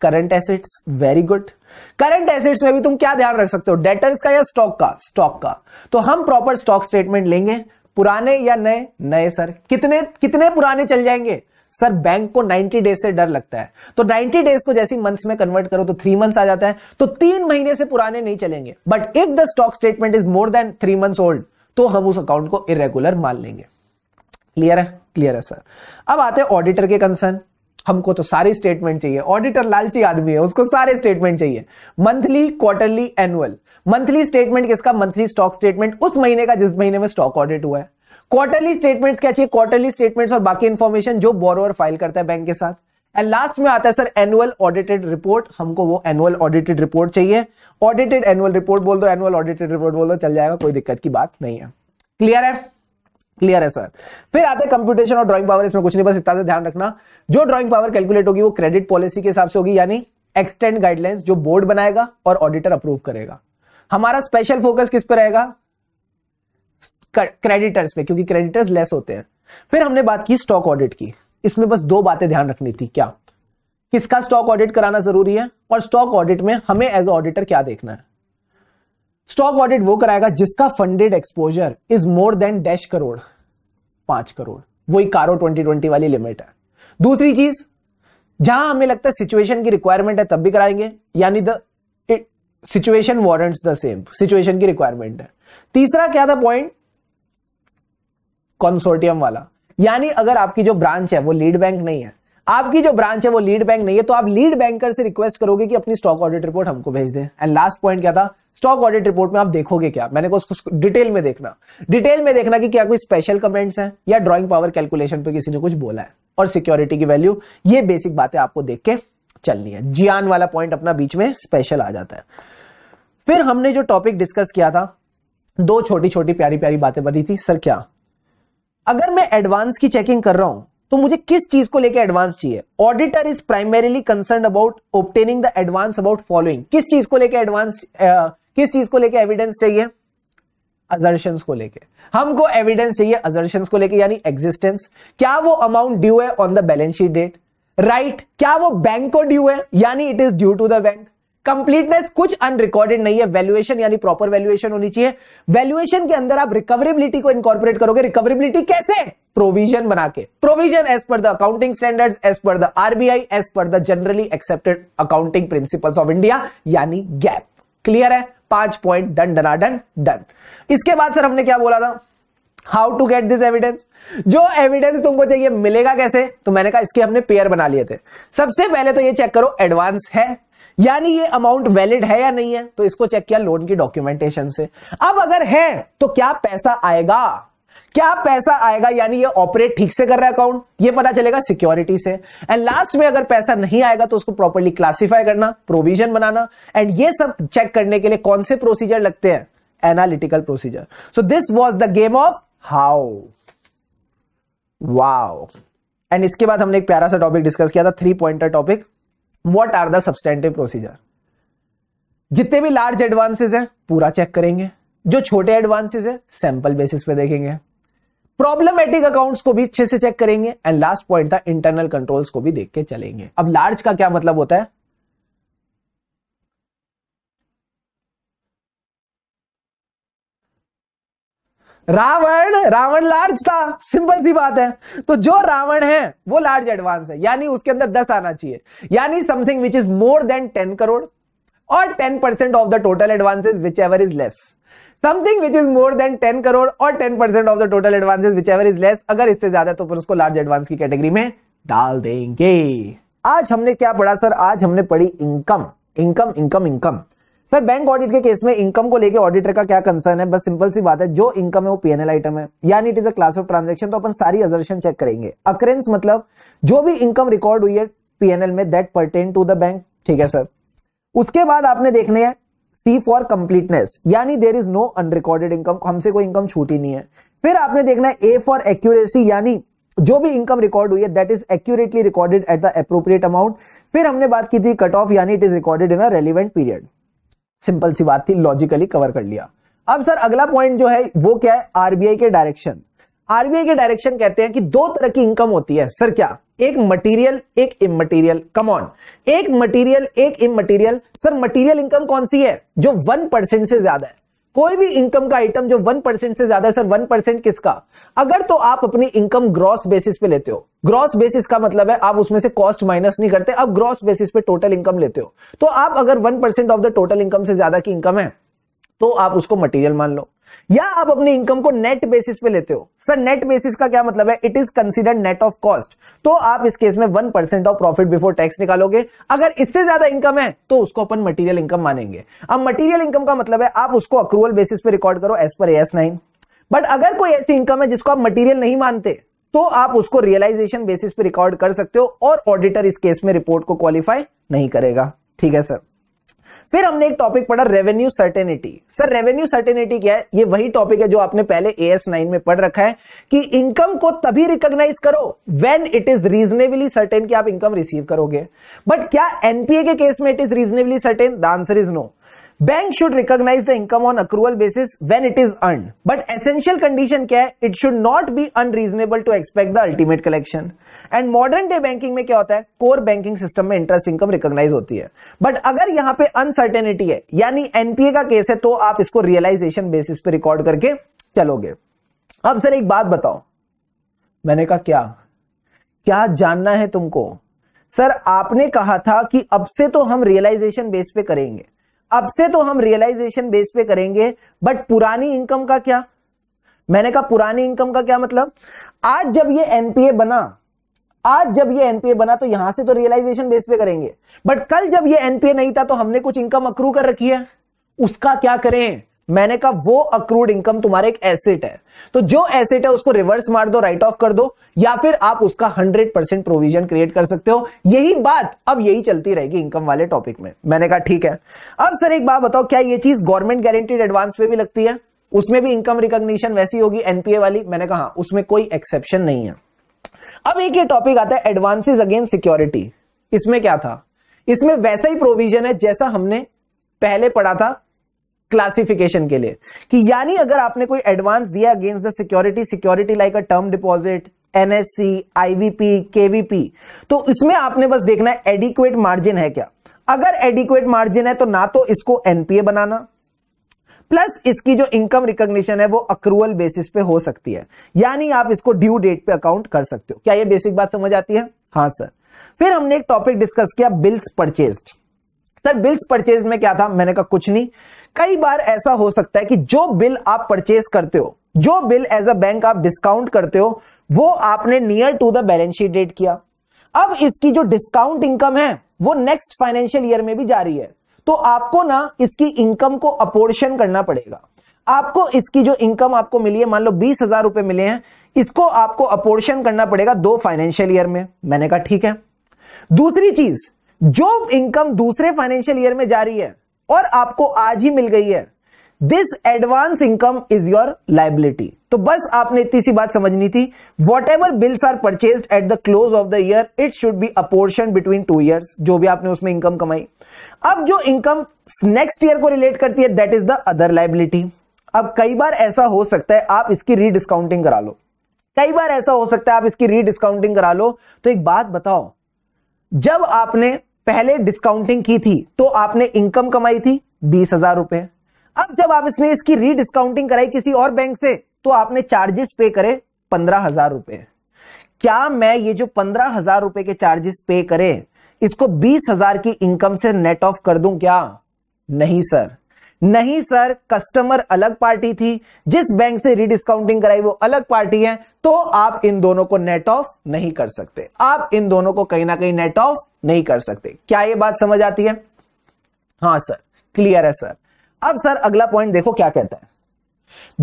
current assets very good current assets में भी तुम क्या ध्यान रख सकते हो डेटर्स का या स्टॉक का स्टॉक का तो हम प्रॉपर स्टॉक स्टेटमेंट लेंगे पुराने या नए नए सर कितने कितने पुराने चल जाएंगे सर बैंक को 90 डेज से डर लगता है तो 90 डेज को जैसी मंथ्स में कन्वर्ट करो तो थ्री मंथ्स आ जाता है तो तीन महीने से पुराने नहीं चलेंगे but if the stock statement is more than three months old तो हम उस अकाउंट को इरेगुलर मान लेंगे क्लियर है क्लियर है सर अब आते हैं ऑडिटर के कंसर्न हमको तो सारे स्टेटमेंट चाहिए ऑडिटर लालची आदमी है उसको सारे स्टेटमेंट चाहिए monthly quarterly annual monthly statement किसका मंथली स्टॉक स्टेटमेंट उस महीने का जिस महीने में स्टॉक ऑडिट हुआ है क्वार्टरली स्टेटमेंट्स क्या चाहिए क्वार्टरली स्टेटमेंट्स और बाकी इन्फॉर्मेशन जो बोरोवर फाइल करता है बैंक के साथ एंड लास्ट में आता है सर एनुअल ऑडिटेड रिपोर्ट हमको वो एनुअल ऑडिटेड रिपोर्ट चाहिए ऑडिटेड एनुअल रिपोर्ट बोल दो एनुअल ऑडिटेड रिपोर्ट बोल दो चल जाएगा कोई दिक्कत की बात नहीं है क्लियर है क्लियर है सर फिर आते हैं कंप्यूटेशन और ड्राइंग पावर इसमें कुछ नहीं बस इतना से ध्यान रखना जो ड्राइंग पावर कैलकुलेट होगी वो क्रेडिट पॉलिसी के हिसाब से होगी यानी एक्सटेंड गाइडलाइंस जो बोर्ड बनाएगा और ऑडिटर अप्रूव करेगा हमारा स्पेशल फोकस किस पर रहेगा क्रेडिटर्स पे क्योंकि क्रेडिटर्स लेस होते हैं फिर हमने बात की स्टॉक ऑडिट की इसमें बस दो बातें ध्यान रखनी थी क्या किसका स्टॉक ऑडिट कराना जरूरी है और स्टॉक ऑडिट में हमें एज ऑडिटर क्या देखना है स्टॉक ऑडिट वो कराएगा जिसका funded exposure is more than dash crore पांच करोड़ वही कारो ट्वेंटी ट्वेंटी वाली लिमिट है दूसरी चीज जहां हमें लगता है सिचुएशन की रिक्वायरमेंट है तब भी कराएंगे यानी the situation warrants the same situation की रिक्वायरमेंट है तीसरा क्या था पॉइंट कॉन्सोर्टियम वाला यानी अगर आपकी जो ब्रांच है वो लीड बैंक नहीं है आपकी जो ब्रांच है वो लीड बैंक नहीं है तो आप लीड बैंकर से रिक्वेस्ट करोगे कि अपनी स्टॉक ऑडिट रिपोर्ट हमको भेज दें एंड लास्ट पॉइंट क्या था स्टॉक ऑडिट रिपोर्ट में आप देखोगे क्या मैंने को उसको डिटेल में देखना डिटेल में देखना कि क्या कोई स्पेशल कमेंट्स हैं या ड्रॉइंग पावर कैलकुलेशन पे किसी ने कुछ बोला है और सिक्योरिटी की वैल्यू ये बेसिक बातें आपको देख के चलनी है जियान वाला पॉइंट अपना बीच में स्पेशल आ जाता है फिर हमने जो टॉपिक डिस्कस किया था दो छोटी छोटी प्यारी प्यारी बातें बनी थी सर क्या अगर मैं एडवांस की चेकिंग कर रहा हूं तो मुझे किस चीज को लेकर एडवांस चाहिए auditor is primarily concern about obtaining the advance about following किस चीज को लेकर एडवांस किस चीज को लेके एविडेंस चाहिए अजर्शन को लेके हमको एविडेंस चाहिए अजर्शन को लेके यानी एग्जिस्टेंस क्या वो अमाउंट ड्यू है on the balance sheet date right क्या वो बैंक को ड्यू है यानी it is due to the bank completeness कुछ अनरिकॉर्डेड नहीं है वैल्यूएशन यानी प्रॉपर वैल्यूएशन होनी चाहिए वैल्यूएशन के अंदर आप रिकवरेबिलिटी को इनकॉर्पोरेट करोगे रिकवरेबिलिटी कैसे प्रोविजन बना के provision as per the accounting standards as per the RBI as per the generally accepted accounting principles of India यानी गैप क्लियर है पांच पॉइंट डन डना डन डन इसके बाद सर हमने क्या बोला था how to get this evidence जो एविडेंस तुमको चाहिए मिलेगा कैसे तो मैंने कहा इसके हमने पेयर बना लिए थे सबसे पहले तो ये चेक करो एडवांस है यानी ये अमाउंट वैलिड है या नहीं है तो इसको चेक किया लोन की डॉक्यूमेंटेशन से अब अगर है तो क्या पैसा आएगा क्या पैसा आएगा यानी ये ऑपरेट ठीक से कर रहा है अकाउंट ये पता चलेगा सिक्योरिटी से एंड लास्ट में अगर पैसा नहीं आएगा तो उसको प्रॉपरली क्लासिफाई करना प्रोविजन बनाना एंड ये सब चेक करने के लिए कौन से प्रोसीजर लगते हैं analytical procedure so this was the game of how wow and इसके बाद हमने एक प्यारा सा टॉपिक डिस्कस किया था three pointer topic what are the substantive procedure जितने भी लार्ज एडवांसेस हैं पूरा चेक करेंगे जो छोटे एडवांसेस है सैंपल बेसिस पे देखेंगे प्रॉब्लमेटिक अकाउंट्स को भी अच्छे से चेक करेंगे एंड लास्ट पॉइंट था इंटरनल कंट्रोल्स को भी देख के चलेंगे अब लार्ज का क्या मतलब होता है रावण रावण लार्ज था सिंपल सी बात है तो जो रावण है वो लार्ज एडवांस है यानी उसके अंदर दस आना चाहिए यानी something which is more than ten crore और ten percent of the total advances whichever is less something which is more than ten crore और ten percent of the total advances whichever is less अगर इससे ज्यादा तो फिर उसको large advance की category में डाल देंगे आज हमने क्या पढ़ा सर आज हमने पढ़ी income income income income sir bank audit के केस में इनकम को लेकर ऑडिटर का क्या कंसर्न है बस सिंपल सी बात है जो इनकम है वो पीएनएल आइटम है यानी it is a class of transaction तो अपन सारी अजर्शन चेक करेंगे अक्रेंस मतलब जो भी इनकम रिकॉर्ड हुई है पीएनएल में that pertain to the bank ठीक है सर उसके बाद आपने देखने हैं सी फॉर कंप्लीटनेस यानी there is no unrecorded income हमसे कोई इनकम छूटी नहीं है फिर आपने देखना है ए फॉर एक्यूरेसी यानी जो भी इनकम रिकॉर्ड हुई है that is accurately recorded at the appropriate amount फिर हमने बात की थी कट ऑफ यानी it is recorded in a relevant period simple सी बात थी लॉजिकली कवर कर लिया अब सर अगला पॉइंट जो है वो क्या है आरबीआई के डायरेक्शन आरबीआई के डायरेक्शन कहते हैं कि दो तरह की इनकम होती है सर क्या एक मटेरियल एक इमटेरियल कमॉन एक मटेरियल एक इमटेरियल सर मटेरियल इनकम कौन सी है जो वन परसेंट से ज्यादा है कोई भी इनकम का आइटम जो वन परसेंट से ज्यादा है सर वन परसेंट किसका अगर तो आप अपनी इनकम ग्रॉस बेसिस पे लेते हो ग्रॉस बेसिस का मतलब है आप उसमें से कॉस्ट माइनस नहीं करते आप ग्रॉस बेसिस पे टोटल इनकम लेते हो तो आप अगर one percent of the total income से ज्यादा की इनकम है तो आप उसको मटेरियल मान लो या आप अपनी इनकम को नेट बेसिस पे लेते हो सर नेट बेसिस का क्या मतलब है it is considered net of cost तो आप इस केस में one percent of profit before tax निकालोगे अगर इससे ज्यादा इनकम है तो उसको अपन मटीरियल इनकम मानेंगे अब मटीरियल इनकम का मतलब है आप उसको अक्रूवल बेसिस पे रिकॉर्ड करो as per AS nine but अगर कोई ऐसी इनकम है जिसको आप मटीरियल नहीं मानते तो आप उसको रियलाइजेशन बेसिस पे रिकॉर्ड कर सकते हो और ऑडिटर इस केस में रिपोर्ट को क्वालिफाई नहीं करेगा ठीक है सर फिर हमने एक टॉपिक पढ़ा revenue certainty sir revenue certainty क्या है ये वही टॉपिक है जो आपने पहले ए एस नाइन में पढ़ रखा है कि इनकम को तभी रिकॉग्नाइज करो when it is reasonably certain कि आप इनकम रिसीव करोगे बट क्या एनपीए के केस में it is reasonably certain the answer is no bank should recognise the income on accrual basis when it is earn but essential condition क्या है it should not be unreasonable to expect the ultimate collection and modern day banking में क्या होता है core banking system में interest income recognise होती है but अगर यहां पे अनसर्टेनिटी है यानी एनपीए का केस है तो आप इसको रियलाइजेशन बेसिस पे रिकॉर्ड करके चलोगे अब सर एक बात बताओ मैंने कहा क्या क्या जानना है तुमको सर आपने कहा था कि अब से तो हम रियलाइजेशन बेस पे करेंगे अब से तो हम रियलाइजेशन बेस पे करेंगे बट पुरानी इनकम का क्या मैंने कहा पुरानी इनकम का क्या मतलब आज जब ये एनपीए बना आज जब ये एनपीए बना तो यहां से तो रियलाइजेशन बेस पे करेंगे बट कल जब ये एनपीए नहीं था तो हमने कुछ इनकम अक्रू कर रखी है उसका क्या करें मैंने कहा वो अक्रूड इनकम तुम्हारे एक एसेट है तो जो एसेट है उसको रिवर्स मार दो राइट ऑफ कर दो या फिर आप उसका हंड्रेड परसेंट प्रोविजन क्रिएट कर सकते हो यही बात अब यही चलती रहेगी इनकम वाले टॉपिक में मैंने कहा ठीक है अब सर एक बात बताओ क्या ये चीज गवर्नमेंट गारंटीड एडवांस पे भी लगती है उसमें भी इनकम रिकॉग्निशन वैसी होगी एनपीए वाली मैंने कहा हाँ, उसमें कोई एक्सेप्शन नहीं है अब एक ये टॉपिक आता है एडवांसेस अगेंस्ट सिक्योरिटी इसमें क्या था इसमें वैसा ही प्रोविजन है जैसा हमने पहले पढ़ा था क्लासिफिकेशन के लिए कि यानी अगर आपने कोई एडवांस दिया against the security security like a term deposit NSC IVP KVP तो इसमें आपने बस देखना है एडिक्वेट मार्जिन है क्या अगर एडिक्वेट मार्जिन है तो ना तो इसको एनपीए बनाना प्लस इसकी जो इनकम रिकॉग्निशन है वो अक्रूवल बेसिस पे हो सकती है यानी आप इसको ड्यू डेट पे अकाउंट कर सकते हो क्या ये बेसिक बात समझ आती है हाँ सर फिर हमने एक टॉपिक डिस्कस किया bills purchase sir bills purchase में क्या था मैंने कहा कुछ नहीं कई बार ऐसा हो सकता है कि जो बिल आप परचेज करते हो जो बिल एज अ बैंक आप डिस्काउंट करते हो वो आपने near to the balance sheet date किया अब इसकी जो डिस्काउंट इनकम है वो नेक्स्ट फाइनेंशियल ईयर में भी जारी है तो आपको ना इसकी इनकम को अपोर्शन करना पड़ेगा आपको इसकी जो इनकम आपको मिली है मान लो बीस हजार रुपए मिले हैं इसको आपको अपोर्शन करना पड़ेगा दो फाइनेंशियल ईयर में मैंने कहा ठीक है दूसरी चीज जो इनकम दूसरे फाइनेंशियल ईयर में जा रही है और आपको आज ही मिल गई है this advance income is your liability तो बस आपने इतनी सी बात समझनी थी whatever bills are purchase at the close of the year it should be apportion between two years जो भी आपने उसमें इनकम कमाई अब जो इनकम नेक्स्ट ईयर को रिलेट करती है that is the other liability अब कई बार ऐसा हो सकता है आप इसकी रीडिस्काउंटिंग करा लो कई बार ऐसा हो सकता है आप इसकी रीडिस्काउंटिंग करा लो तो एक बात बताओ जब आपने पहले डिस्काउंटिंग की थी तो आपने इनकम कमाई थी बीस हजार रुपए अब जब आप इसमें इसकी रीडिस्काउंटिंग कराई किसी और बैंक से तो आपने चार्जेस पे करे पंद्रह हजार रुपए क्या मैं ये जो पंद्रह हजार रुपए के चार्जेस पे करे इसको बीस हजार की इनकम से नेट ऑफ कर दूं क्या नहीं सर नहीं सर कस्टमर अलग पार्टी थी जिस बैंक से रीडिस्काउंटिंग कराई वो अलग पार्टी है तो आप इन दोनों को नेट ऑफ नहीं कर सकते आप इन दोनों को कहीं ना कहीं नेट ऑफ नहीं कर सकते क्या ये बात समझ आती है हाँ सर क्लियर है सर अब सर अगला पॉइंट देखो क्या कहता है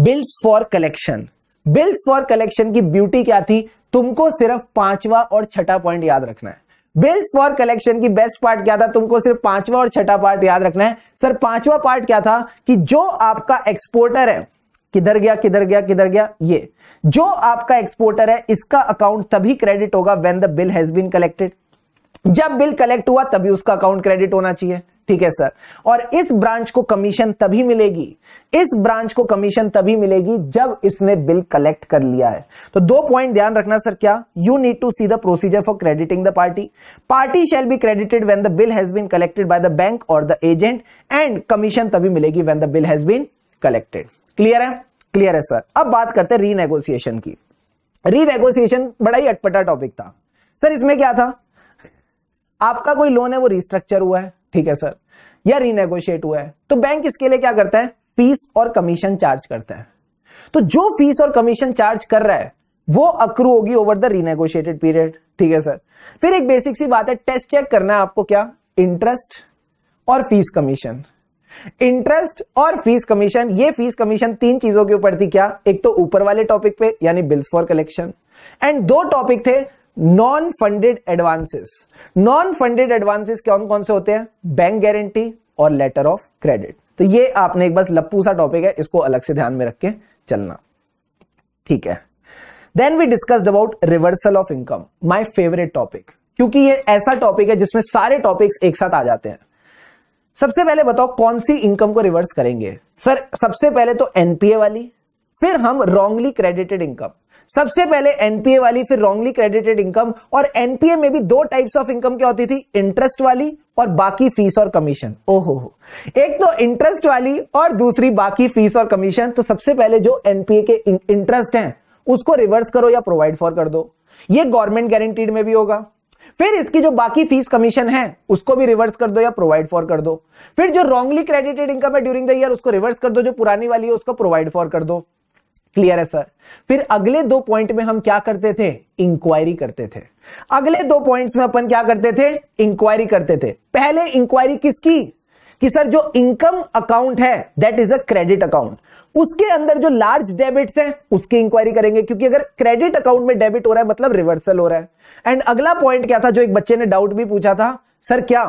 bills for collection bills for collection की ब्यूटी क्या थी तुमको सिर्फ पांचवा और छठा पॉइंट याद रखना है बिल्स फॉर कलेक्शन की बेस्ट पार्ट क्या था तुमको सिर्फ पांचवा और छठा पार्ट याद रखना है सर पांचवा पार्ट क्या था कि जो आपका एक्सपोर्टर है किधर गया किधर गया किधर गया ये जो आपका एक्सपोर्टर है इसका अकाउंट तभी क्रेडिट होगा when the bill has been collected जब बिल कलेक्ट हुआ तभी उसका अकाउंट क्रेडिट होना चाहिए ठीक है सर और इस ब्रांच को कमीशन तभी मिलेगी इस ब्रांच को कमीशन तभी मिलेगी जब इसने बिल कलेक्ट कर लिया है तो दो पॉइंट ध्यान रखना सर क्या you need to see the procedure for crediting the party party shall be credited when the bill has been collected by the bank और द एजेंट एंड कमीशन तभी मिलेगी when the bill has been collected clear है clear है sir अब बात करते हैं रीनेगोसिएशन की रीनेगोसिएशन बड़ा ही अटपटा टॉपिक था सर इसमें क्या था आपका कोई लोन है वो रिस्ट्रक्चर हुआ है ठीक है सर या रीनेगोशिएट हुआ है तो बैंक इसके लिए क्या करता है फीस और कमीशन चार्ज करता है तो जो फीस और कमीशन चार्ज कर रहा है वो अक्रू होगी ओवर द रीनेगोशिएटेड पीरियड ठीक है सर फिर एक बेसिक सी बात है टेस्ट चेक करना है आपको क्या इंटरेस्ट और फीस कमीशन इंटरेस्ट और फीस कमीशन ये फीस कमीशन तीन चीजों के ऊपर थी क्या एक तो ऊपर वाले टॉपिक पे यानी बिल्स फॉर कलेक्शन एंड दो टॉपिक थे non funded advances non funded advances कौन कौन से होते हैं बैंक गारंटी और लेटर ऑफ क्रेडिट तो ये आपने एक बस लप्पू सा टॉपिक है इसको अलग से ध्यान में रख के चलना ठीक है then we discussed about reversal of income my favourite topic क्योंकि ये ऐसा टॉपिक है जिसमें सारे टॉपिक्स एक साथ आ जाते हैं सबसे पहले बताओ कौन सी इनकम को रिवर्स करेंगे सर सबसे पहले तो एनपीए वाली फिर हम रॉन्गली क्रेडिटेड इनकम सबसे पहले एनपीए वाली फिर रॉन्गली क्रेडिटेड इनकम और एनपीए में भी दो टाइप्स ऑफ इनकम क्या होती थी इंटरेस्ट वाली और बाकी फीस और कमीशन ओहो हो एक तो इंटरेस्ट वाली और दूसरी बाकी फीस और कमीशन तो सबसे पहले जो एनपीए के इंटरेस्ट हैं उसको रिवर्स करो या प्रोवाइड फॉर कर दो ये गवर्नमेंट गारंटीड में भी होगा फिर इसकी जो बाकी फीस कमीशन है उसको भी रिवर्स कर दो या प्रोवाइड फॉर कर दो फिर जो रॉन्गली क्रेडिटेड इनकम है ड्यूरिंग द ईयर उसको रिवर्स कर दो जो पुरानी वाली है उसको प्रोवाइड फॉर कर दो क्लियर है सर फिर अगले दो पॉइंट में हम क्या करते थे इंक्वायरी करते थे अगले दो पॉइंट्स में अपन क्या करते थे इंक्वायरी करते थे पहले इंक्वायरी किसकी कि सर जो इनकम अकाउंट है that is a credit account उसके अंदर जो लार्ज डेबिट्स हैं उसकी इंक्वायरी करेंगे क्योंकि अगर क्रेडिट अकाउंट में डेबिट हो रहा है मतलब रिवर्सल हो रहा है एंड अगला पॉइंट क्या था जो एक बच्चे ने डाउट भी पूछा था सर क्या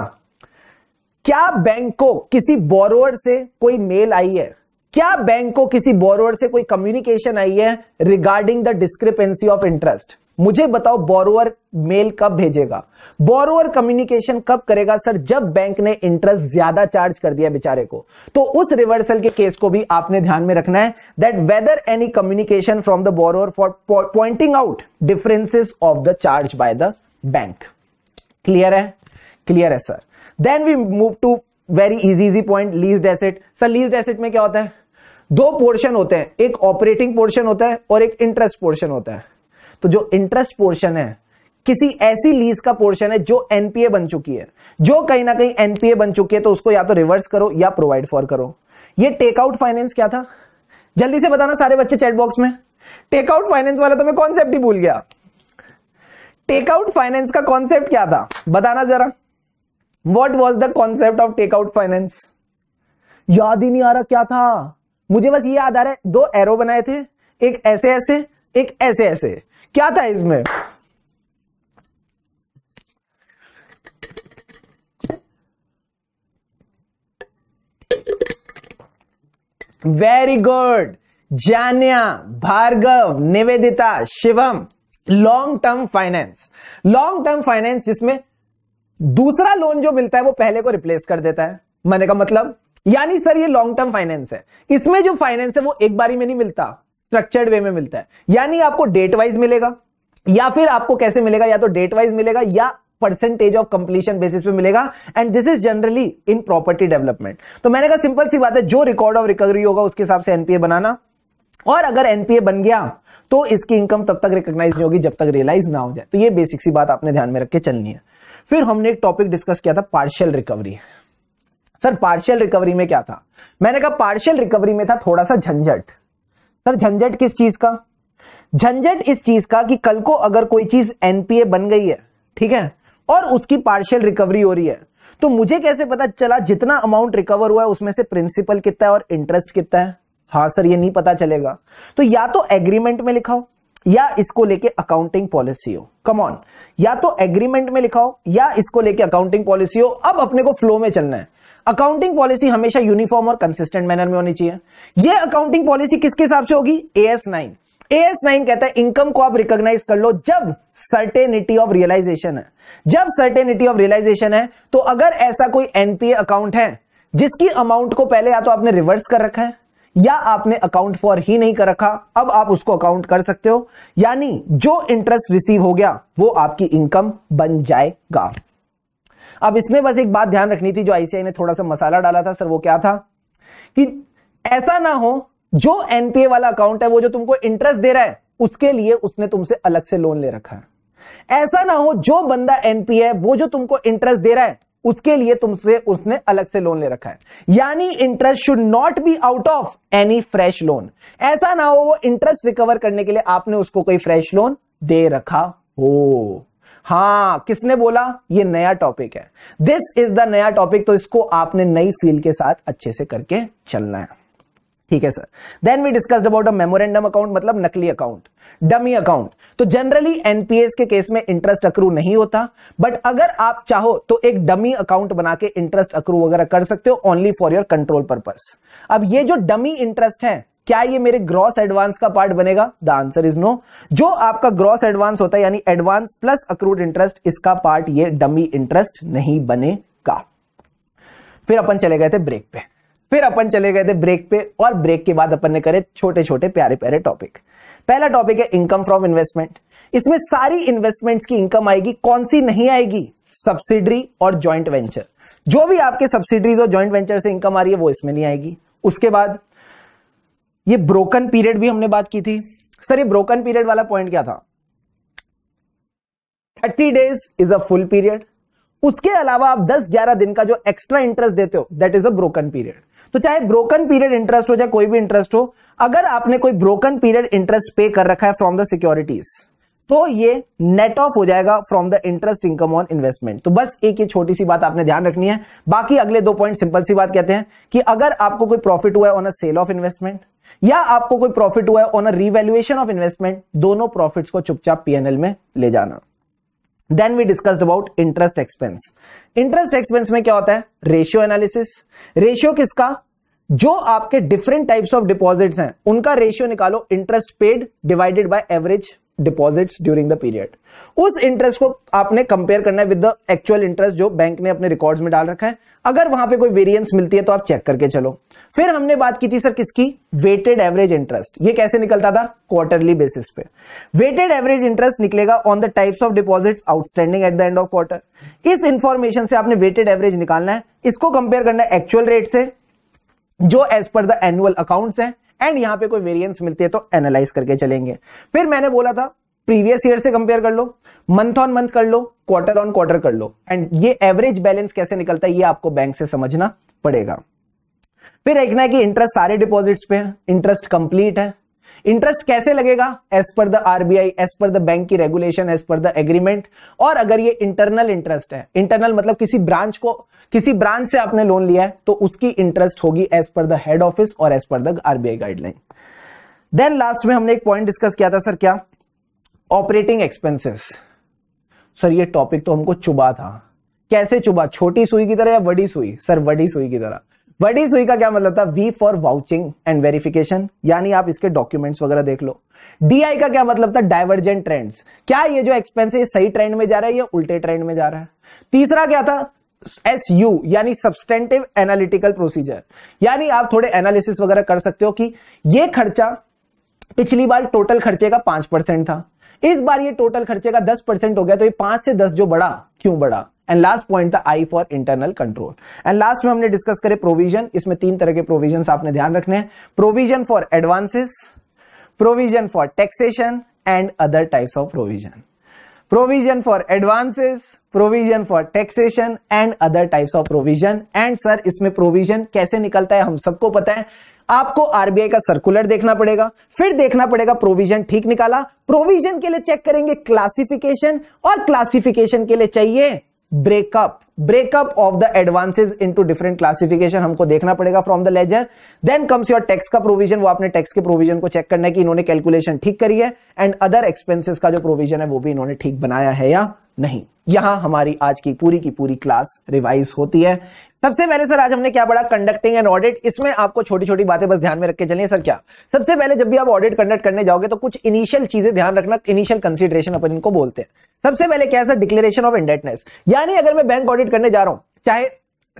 क्या बैंक को किसी बोरोवर से कोई मेल आई है क्या बैंक को किसी बोरोवर से कोई कम्युनिकेशन आई है regarding the discrepancy of interest मुझे बताओ बोरोवर मेल कब भेजेगा बोरोवर कम्युनिकेशन कब करेगा सर जब बैंक ने इंटरेस्ट ज्यादा चार्ज कर दिया बेचारे को तो उस रिवर्सल के केस को भी आपने ध्यान में रखना है that whether any communication from the borrower for pointing out differences of the charge by the bank clear है क्लियर है sir then we move to very easy easy point lease asset sir lease asset में क्या होता है दो portion होते हैं एक ऑपरेटिंग पोर्शन होता है और एक इंटरेस्ट पोर्शन होता है तो जो इंटरेस्ट पोर्शन है किसी ऐसी लीज का पोर्शन है जो एनपीए बन चुकी है जो कहीं ना कहीं एनपीए बन चुकी है तो उसको या तो रिवर्स करो या प्रोवाइड फॉर करो ये टेकआउट फाइनेंस क्या था जल्दी से बताना सारे बच्चे चैट बॉक्स में टेकआउट फाइनेंस वाला तो मैं कॉन्सेप्ट ही भूल गया टेकआउट फाइनेंस का कॉन्सेप्ट क्या था बताना जरा what was the concept of takeout finance याद ही नहीं आ रहा क्या था मुझे बस ये याद आ रहा है दो एरो बनाए थे एक ऐसे ऐसे एक ऐसे ऐसे क्या था इसमें very good Janya Bhargav Nivedita Shivam long term finance long term finance जिसमें दूसरा लोन जो मिलता है वो पहले को रिप्लेस कर देता है मैंने कहा मतलब यानी सर ये लॉन्ग टर्म फाइनेंस है इसमें जो फाइनेंस है वो एक बारी में नहीं मिलता स्ट्रक्चर्ड वे में मिलता है यानी आपको डेट वाइज मिलेगा या फिर आपको कैसे मिलेगा या तो डेट वाइज मिलेगा या परसेंटेज ऑफ कंप्लीशन बेसिस पे मिलेगा and this is generally in property development तो मैंने कहा सिंपल सी बात है जो रिकॉर्ड ऑफ रिकवरी होगा उसके हिसाब से एनपीए बनाना और अगर एनपीए बन गया तो इसकी इनकम तब तक रिकॉग्नाइज नहीं होगी जब तक रियलाइज ना हो जाए तो ये बेसिक सी बात आपने ध्यान में रख के चलनी है फिर हमने एक टॉपिक डिस्कस किया था partial recovery sir partial recovery में क्या था मैंने कहा पार्शियल रिकवरी में था थोड़ा सा झंझट सर झंझट किस चीज का झंझट इस चीज का कि कल को अगर कोई चीज एनपीए बन गई है ठीक है और उसकी पार्शियल रिकवरी हो रही है तो मुझे कैसे पता चला जितना अमाउंट रिकवर हुआ है उसमें से प्रिंसिपल कितना है और इंटरेस्ट कितना है हाँ सर ये नहीं पता चलेगा तो या तो एग्रीमेंट में लिखाओ या इसको लेके अकाउंटिंग पॉलिसी हो कम ऑन या तो एग्रीमेंट में लिखा हो या इसको लेके अकाउंटिंग पॉलिसी हो अब अपने को फ्लो में चलना है अकाउंटिंग पॉलिसी हमेशा यूनिफॉर्म और कंसिस्टेंट मैनर में होनी चाहिए ये अकाउंटिंग पॉलिसी किसके हिसाब से होगी A S nine A S nine कहता है इनकम को आप रिकॉग्नाइज कर लो जब सर्टेनिटी ऑफ रियलाइजेशन है जब सर्टेनिटी ऑफ रियलाइजेशन है तो अगर ऐसा कोई एनपीए अकाउंट है जिसकी अमाउंट को पहले या तो आपने रिवर्स कर रखा है या आपने अकाउंट फॉर ही नहीं कर रखा अब आप उसको अकाउंट कर सकते हो यानी जो इंटरेस्ट रिसीव हो गया वो आपकी इनकम बन जाएगा अब इसमें बस एक बात ध्यान रखनी थी जो आईसीआई ने थोड़ा सा मसाला डाला था सर वो क्या था कि ऐसा ना हो जो एनपीए वाला अकाउंट है वो जो तुमको इंटरेस्ट दे रहा है उसके लिए उसने तुमसे अलग से लोन ले रखा है ऐसा ना हो जो बंदा एनपीए है वो जो तुमको इंटरेस्ट दे रहा है उसके लिए तुमसे उसने अलग से लोन ले रखा है यानी interest should not be out of any fresh loan ऐसा ना हो वो इंटरेस्ट रिकवर करने के लिए आपने उसको कोई फ्रेश लोन दे रखा हो हाँ किसने बोला ये नया टॉपिक है दिस इज द नया टॉपिक तो इसको आपने नई सील के साथ अच्छे से करके चलना है ठीक है sir then we discussed about a memorandum account मतलब नकली अकाउंट डमी अकाउंट तो जनरली एनपीएस के केस में इंटरेस्ट अक्रू नहीं होता बट अगर आप चाहो तो एक डमी अकाउंट बना के इंटरेस्ट अक्रू वगैरह कर सकते हो only for your control purpose अब ये जो डमी इंटरेस्ट है क्या ये मेरे ग्रॉस एडवांस का पार्ट बनेगा द आंसर इज नो जो आपका ग्रॉस एडवांस होता है यानी एडवांस प्लस अक्रूड इंटरेस्ट इसका पार्ट ये डमी इंटरेस्ट नहीं बनेगा फिर अपन चले गए थे ब्रेक पे फिर अपन चले गए थे ब्रेक पे और ब्रेक के बाद अपन ने करे छोटे छोटे प्यारे प्यारे टॉपिक पहला टॉपिक है इनकम फ्रॉम इन्वेस्टमेंट इसमें सारी इन्वेस्टमेंट्स की इनकम आएगी कौन सी नहीं आएगी सब्सिडरी और ज्वाइंट वेंचर जो भी आपके सब्सिडीज और ज्वाइंट वेंचर से इनकम आ रही है वो इसमें नहीं आएगी उसके बाद ये ब्रोकन पीरियड भी हमने बात की थी सर ये ब्रोकन पीरियड वाला पॉइंट क्या था thirty days is a full period उसके अलावा आप 10-11 दिन का जो एक्स्ट्रा इंटरेस्ट देते हो that is a broken period तो चाहे ब्रोकन पीरियड इंटरेस्ट हो चाहे कोई भी इंटरेस्ट हो अगर आपने कोई ब्रोकन पीरियड इंटरेस्ट पे कर रखा है फ्रॉम द सिक्योरिटीज तो ये नेट ऑफ हो जाएगा from the interest income on investment तो बस एक ये छोटी सी बात आपने ध्यान रखनी है बाकी अगले दो पॉइंट सिंपल सी बात कहते हैं कि अगर आपको कोई प्रॉफिट हुआ है on a sale of investment या आपको कोई प्रॉफिट हुआ है on a revaluation of investment दोनों प्रॉफिट्स को चुपचाप पीएनएल में ले जाना then we discussed about interest expense interest expense में क्या होता है रेशियो एनालिसिस रेशियो किसका जो आपके डिफरेंट टाइप्स ऑफ डिपॉजिट्स हैं उनका रेशियो निकालो interest paid divided by average deposits during the period उस इंटरेस्ट को आपने कंपेयर करना है विद द एक्चुअल इंटरेस्ट जो बैंक ने अपने रिकॉर्ड्स में डाल रखा है अगर वहां पे कोई वेरिएंस मिलती है तो आप चेक करके चलो फिर हमने बात की थी सर किसकी वेटेड एवरेज इंटरेस्ट ये कैसे निकलता था क्वार्टरली बेसिस पे वेटेड एवरेज इंटरेस्ट निकलेगा on the types of deposits outstanding at the end of quarter इस इंफॉर्मेशन से आपने वेटेड एवरेज निकालना है इसको कंपेयर करना है एक्चुअल रेट से जो as per the annual account है एंड यहां पर कोई वेरियंस मिलती है तो एनालाइज करके चलेंगे फिर मैंने बोला था प्रीवियस ईयर से कंपेयर कर लो मंथ ऑन मंथ कर लो क्वार्टर ऑन क्वार्टर कर लो एंड ये एवरेज बैलेंस कैसे निकलता है ये आपको बैंक से समझना पड़ेगा फिर देखना है कि इंटरेस्ट सारे डिपॉजिट्स पे है इंटरेस्ट कंप्लीट है इंटरेस्ट कैसे लगेगा as per the RBI as per the bank की regulation as per the agreement और अगर ये इंटरनल इंटरेस्ट है इंटरनल मतलब किसी ब्रांच को किसी ब्रांच से आपने लोन लिया है तो उसकी इंटरेस्ट होगी as per the head office और as per the RBI guideline then last में हमने एक पॉइंट डिस्कस किया था सर क्या ऑपरेटिंग एक्सपेंसेस सर ये टॉपिक तो हमको चुबा था कैसे चुबा छोटी सुई की तरह या बड़ी सुई सर बड़ी सुई की तरह वडी मतलब सुई का क्या मतलब था V for vouching and verification यानी आप इसके डॉक्यूमेंट्स वगैरह देख लो डी का क्या मतलब था डाइवर्जेंट ट्रेंड्स क्या ये जो एक्सपेंस है सही ट्रेंड में जा रहा है या उल्टे ट्रेंड में जा रहा है तीसरा क्या था एस यू यानी सब्सटेंटिव एनालिटिकल प्रोसीजर यानी आप थोड़े एनालिसिस वगैरह कर सकते हो कि ये खर्चा पिछली बार टोटल खर्चे का पांच परसेंट था इस बार ये टोटल खर्चे का दस परसेंट हो गया तो ये पांच से दस जो बढ़ा क्यों बढ़ा एंड लास्ट पॉइंट था I for internal control and last में हमने डिस्कस करे प्रोविजन इसमें तीन तरह के प्रोविजन आपने ध्यान रखने हैं provision for advances provision for taxation and other types of provision provision for advances provision for taxation and other types of provision and sir इसमें provision कैसे निकलता है हम सबको पता है आपको आरबीआई का सर्कुलर देखना पड़ेगा फिर देखना पड़ेगा प्रोविजन ठीक निकाला प्रोविजन के लिए चेक करेंगे क्लासिफिकेशन और क्लासिफिकेशन के लिए चाहिए breakup breakup of the advances into different classification हमको देखना पड़ेगा from the ledger then comes your tax का प्रोविजन वो आपने टैक्स के प्रोविजन को चेक करना है कि इन्होंने कैलकुलेशन ठीक करी है एंड अदर एक्सपेंसेस का जो प्रोविजन है वो भी इन्होंने ठीक बनाया है या नहीं यहां हमारी आज की पूरी की पूरी क्लास रिवाइज होती है सबसे पहले सर आज हमने क्या पढ़ा कंडक्टिंग एंड ऑडिट इसमें आपको छोटी छोटी बातें बस ध्यान में रख के चलिए सर क्या सबसे पहले जब भी आप ऑडिट कंडक्ट करने जाओगे तो कुछ इनिशियल चीजें ध्यान रखना इनिशियल कंसिडरेशन अपन इनको बोलते हैं सबसे पहले क्या है सर डिक्लेरेशन ऑफ इंडेटनेस यानी अगर मैं बैंक ऑडिट करने जा रहा हूं चाहे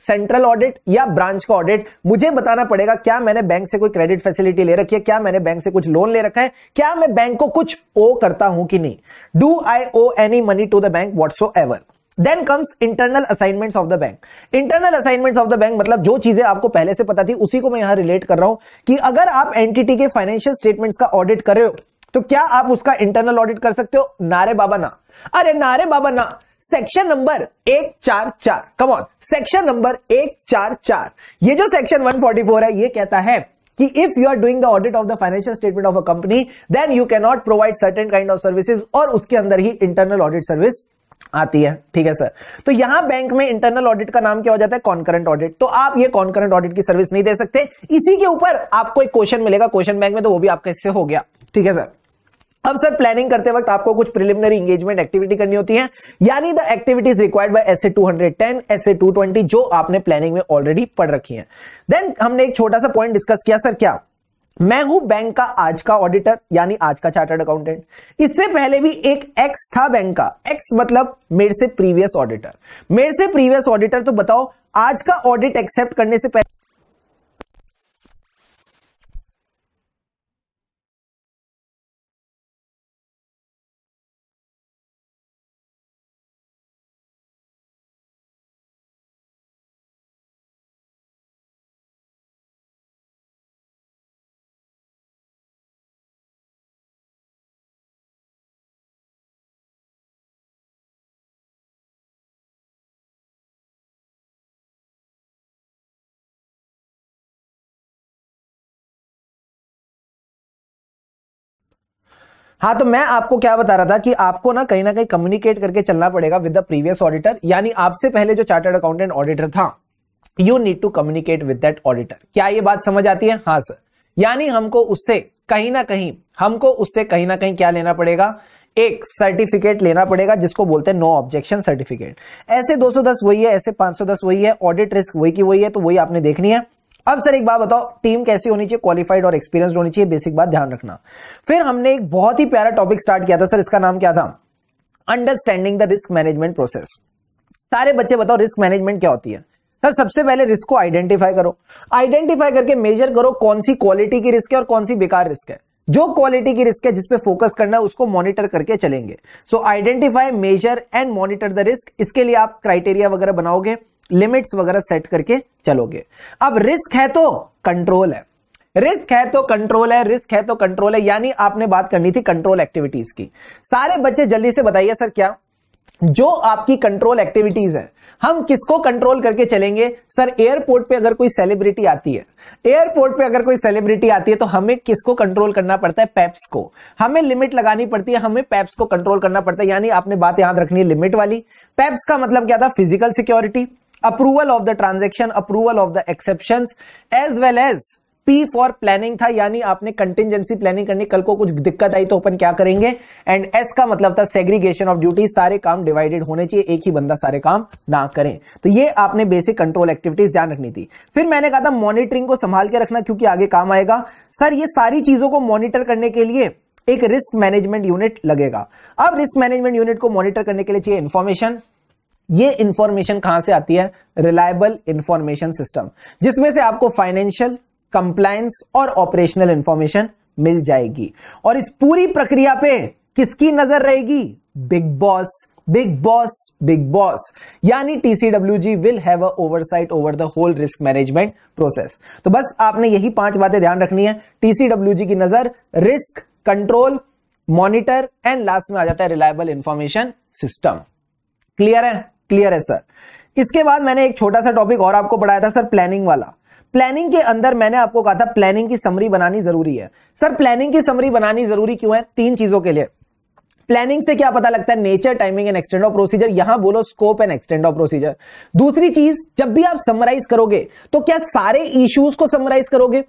सेंट्रल ऑडिट या ब्रांच का ऑडिट मुझे बताना पड़ेगा क्या मैंने बैंक से कोई क्रेडिट फैसिलिटी ले रखी है क्या मैंने बैंक से कुछ लोन ले रखा है क्या मैं बैंक को कुछ ओ करता हूं कि नहीं do I owe any money to the bank whatsoever then comes internal assignments of the bank internal assignment of the bank मतलब जो चीजें आपको पहले से पता थी उसी को मैं यहां रिलेट कर रहा हूं कि अगर आप एंटिटी के फाइनेंशियल स्टेटमेंट का ऑडिट कर रहे हो तो क्या आप उसका इंटरनल ऑडिट कर सकते हो नारे बाबा ना अरे नारे बाबा ना सेक्शन नंबर एक चार चार कमॉन सेक्शन नंबर एक चार चार ये जो सेक्शन 144 है ये कहता है कि if you are doing the audit of the financial statement of a company then you can not provide certain kind of services और उसके अंदर ही इंटरनल ऑडिट सर्विस आती है ठीक है सर तो यहां बैंक में इंटरनल ऑडिट का नाम क्या हो जाता है कॉन्करेंट ऑडिट तो आप ये कॉन्करेंट ऑडिट की सर्विस नहीं दे सकते इसी के ऊपर आपको एक क्वेश्चन मिलेगा क्वेश्चन बैंक में तो वो भी आपका इससे हो गया ठीक है सर अब सर प्लानिंग करते वक्त आपको कुछ प्रिलिमिनरी एंगेजमेंट एक्टिविटी करनी होती है यानी the activities required by S A two twenty जो आपने प्लानिंग में ऑलरेडी पढ़ रखी है देन हमने एक छोटा सा पॉइंट डिस्कस किया सर क्या मैं हूं बैंक का आज का ऑडिटर यानी आज का चार्टर्ड अकाउंटेंट इससे पहले भी एक एक्स था बैंक का एक्स मतलब मेरे से प्रीवियस ऑडिटर मेरे से प्रीवियस ऑडिटर तो बताओ आज का ऑडिट एक्सेप्ट करने से पहले हाँ तो मैं आपको क्या बता रहा था कि आपको ना कहीं ना कहीं कम्युनिकेट करके चलना पड़ेगा विद द प्रीवियस ऑडिटर यानी आपसे पहले जो चार्टर्ड अकाउंटेंट ऑडिटर था you need to communicate with that auditor क्या ये बात समझ आती है हाँ सर यानी हमको उससे कहीं ना कहीं हमको उससे कहीं ना कहीं क्या लेना पड़ेगा एक सर्टिफिकेट लेना पड़ेगा जिसको बोलते हैं नो ऑब्जेक्शन सर्टिफिकेट ऐसे 210 वही है ऐसे 510 वही है ऑडिट रिस्क वही की वही है तो वही आपने देखनी है अब सर एक बात बताओ टीम कैसी होनी चाहिए क्वालिफाइड और एक्सपीरियंस होनी चाहिए बेसिक बात ध्यान रखना फिर हमने एक बहुत ही प्यारा टॉपिक स्टार्ट किया था सर इसका नाम क्या था understanding the risk management process सारे बच्चे बताओ रिस्क मैनेजमेंट क्या होती है सर सबसे पहले रिस्क को आइडेंटिफाई करो आइडेंटिफाई करके मेजर करो कौन सी क्वालिटी की रिस्क है और कौन सी बेकार रिस्क है जो क्वालिटी की रिस्क है जिसपे फोकस करना है उसको मॉनिटर करके चलेंगे so identify measure and monitor the risk इसके लिए आप क्राइटेरिया वगैरह बनाओगे लिमिट्स वगैरह सेट करके चलोगे अब रिस्क है तो कंट्रोल है रिस्क है तो कंट्रोल है रिस्क है तो कंट्रोल है यानी आपने बात करनी थी कंट्रोल एक्टिविटीज की सारे बच्चे जल्दी से बताइए सर क्या जो आपकी कंट्रोल एक्टिविटीज है हम किसको कंट्रोल करके चलेंगे सर एयरपोर्ट पे अगर कोई सेलिब्रिटी आती है एयरपोर्ट पे अगर कोई सेलिब्रिटी आती है तो हमें किसको कंट्रोल करना पड़ता है पैप्स को हमें लिमिट लगानी पड़ती है हमें पैप्स को कंट्रोल करना पड़ता है यानी आपने बात याद रखनी है लिमिट वाली पैप्स का मतलब क्या था physical security approval of the transaction approval of the exception as well as P for planning था यानी आपने कंटिजेंसी प्लानिंग करनी कल को कुछ दिक्कत आई तो अपन क्या करेंगे एंड एस का मतलब था सेग्रीगेशन ऑफ ड्यूटी सारे काम डिवाइडेड होने चाहिए एक ही बंदा सारे काम ना करें तो ये आपने बेसिक कंट्रोल एक्टिविटीज ध्यान रखनी थी फिर मैंने कहा था मॉनिटरिंग को संभाल के रखना क्योंकि आगे काम आएगा सर ये सारी चीजों को मॉनिटर करने के लिए एक रिस्क मैनेजमेंट यूनिट लगेगा अब रिस्क मैनेजमेंट यूनिट को मॉनिटर करने के लिए चाहिए इन्फॉर्मेशन ये इंफॉर्मेशन कहां से आती है रिलायबल इंफॉर्मेशन सिस्टम जिसमें से आपको फाइनेंशियल कंप्लायंस और ऑपरेशनल इंफॉर्मेशन मिल जाएगी और इस पूरी प्रक्रिया पे किसकी नजर रहेगी big boss big boss big boss यानी TCWG will have oversight over the whole risk management process तो बस आपने यही पांच बातें ध्यान रखनी है टीसीडब्ल्यू जी की नजर risk control monitor and last में आ जाता है रिलायबल इंफॉर्मेशन सिस्टम क्लियर है क्लियर है सर इसके बाद मैंने एक छोटा सा टॉपिक और आपको पढ़ाया था सर प्लानिंग वाला प्लानिंग के अंदर मैंने आपको कहा था प्लानिंग की समरी बनानी जरूरी है सर प्लानिंग की समरी बनानी जरूरी क्यों है तीन चीजों के लिए प्लानिंग से क्या पता लगता है nature timing and extent of procedure यहां बोलो scope and extent of procedure दूसरी चीज जब भी आप समराइज करोगे तो क्या सारे इश्यूज को समराइज करोगे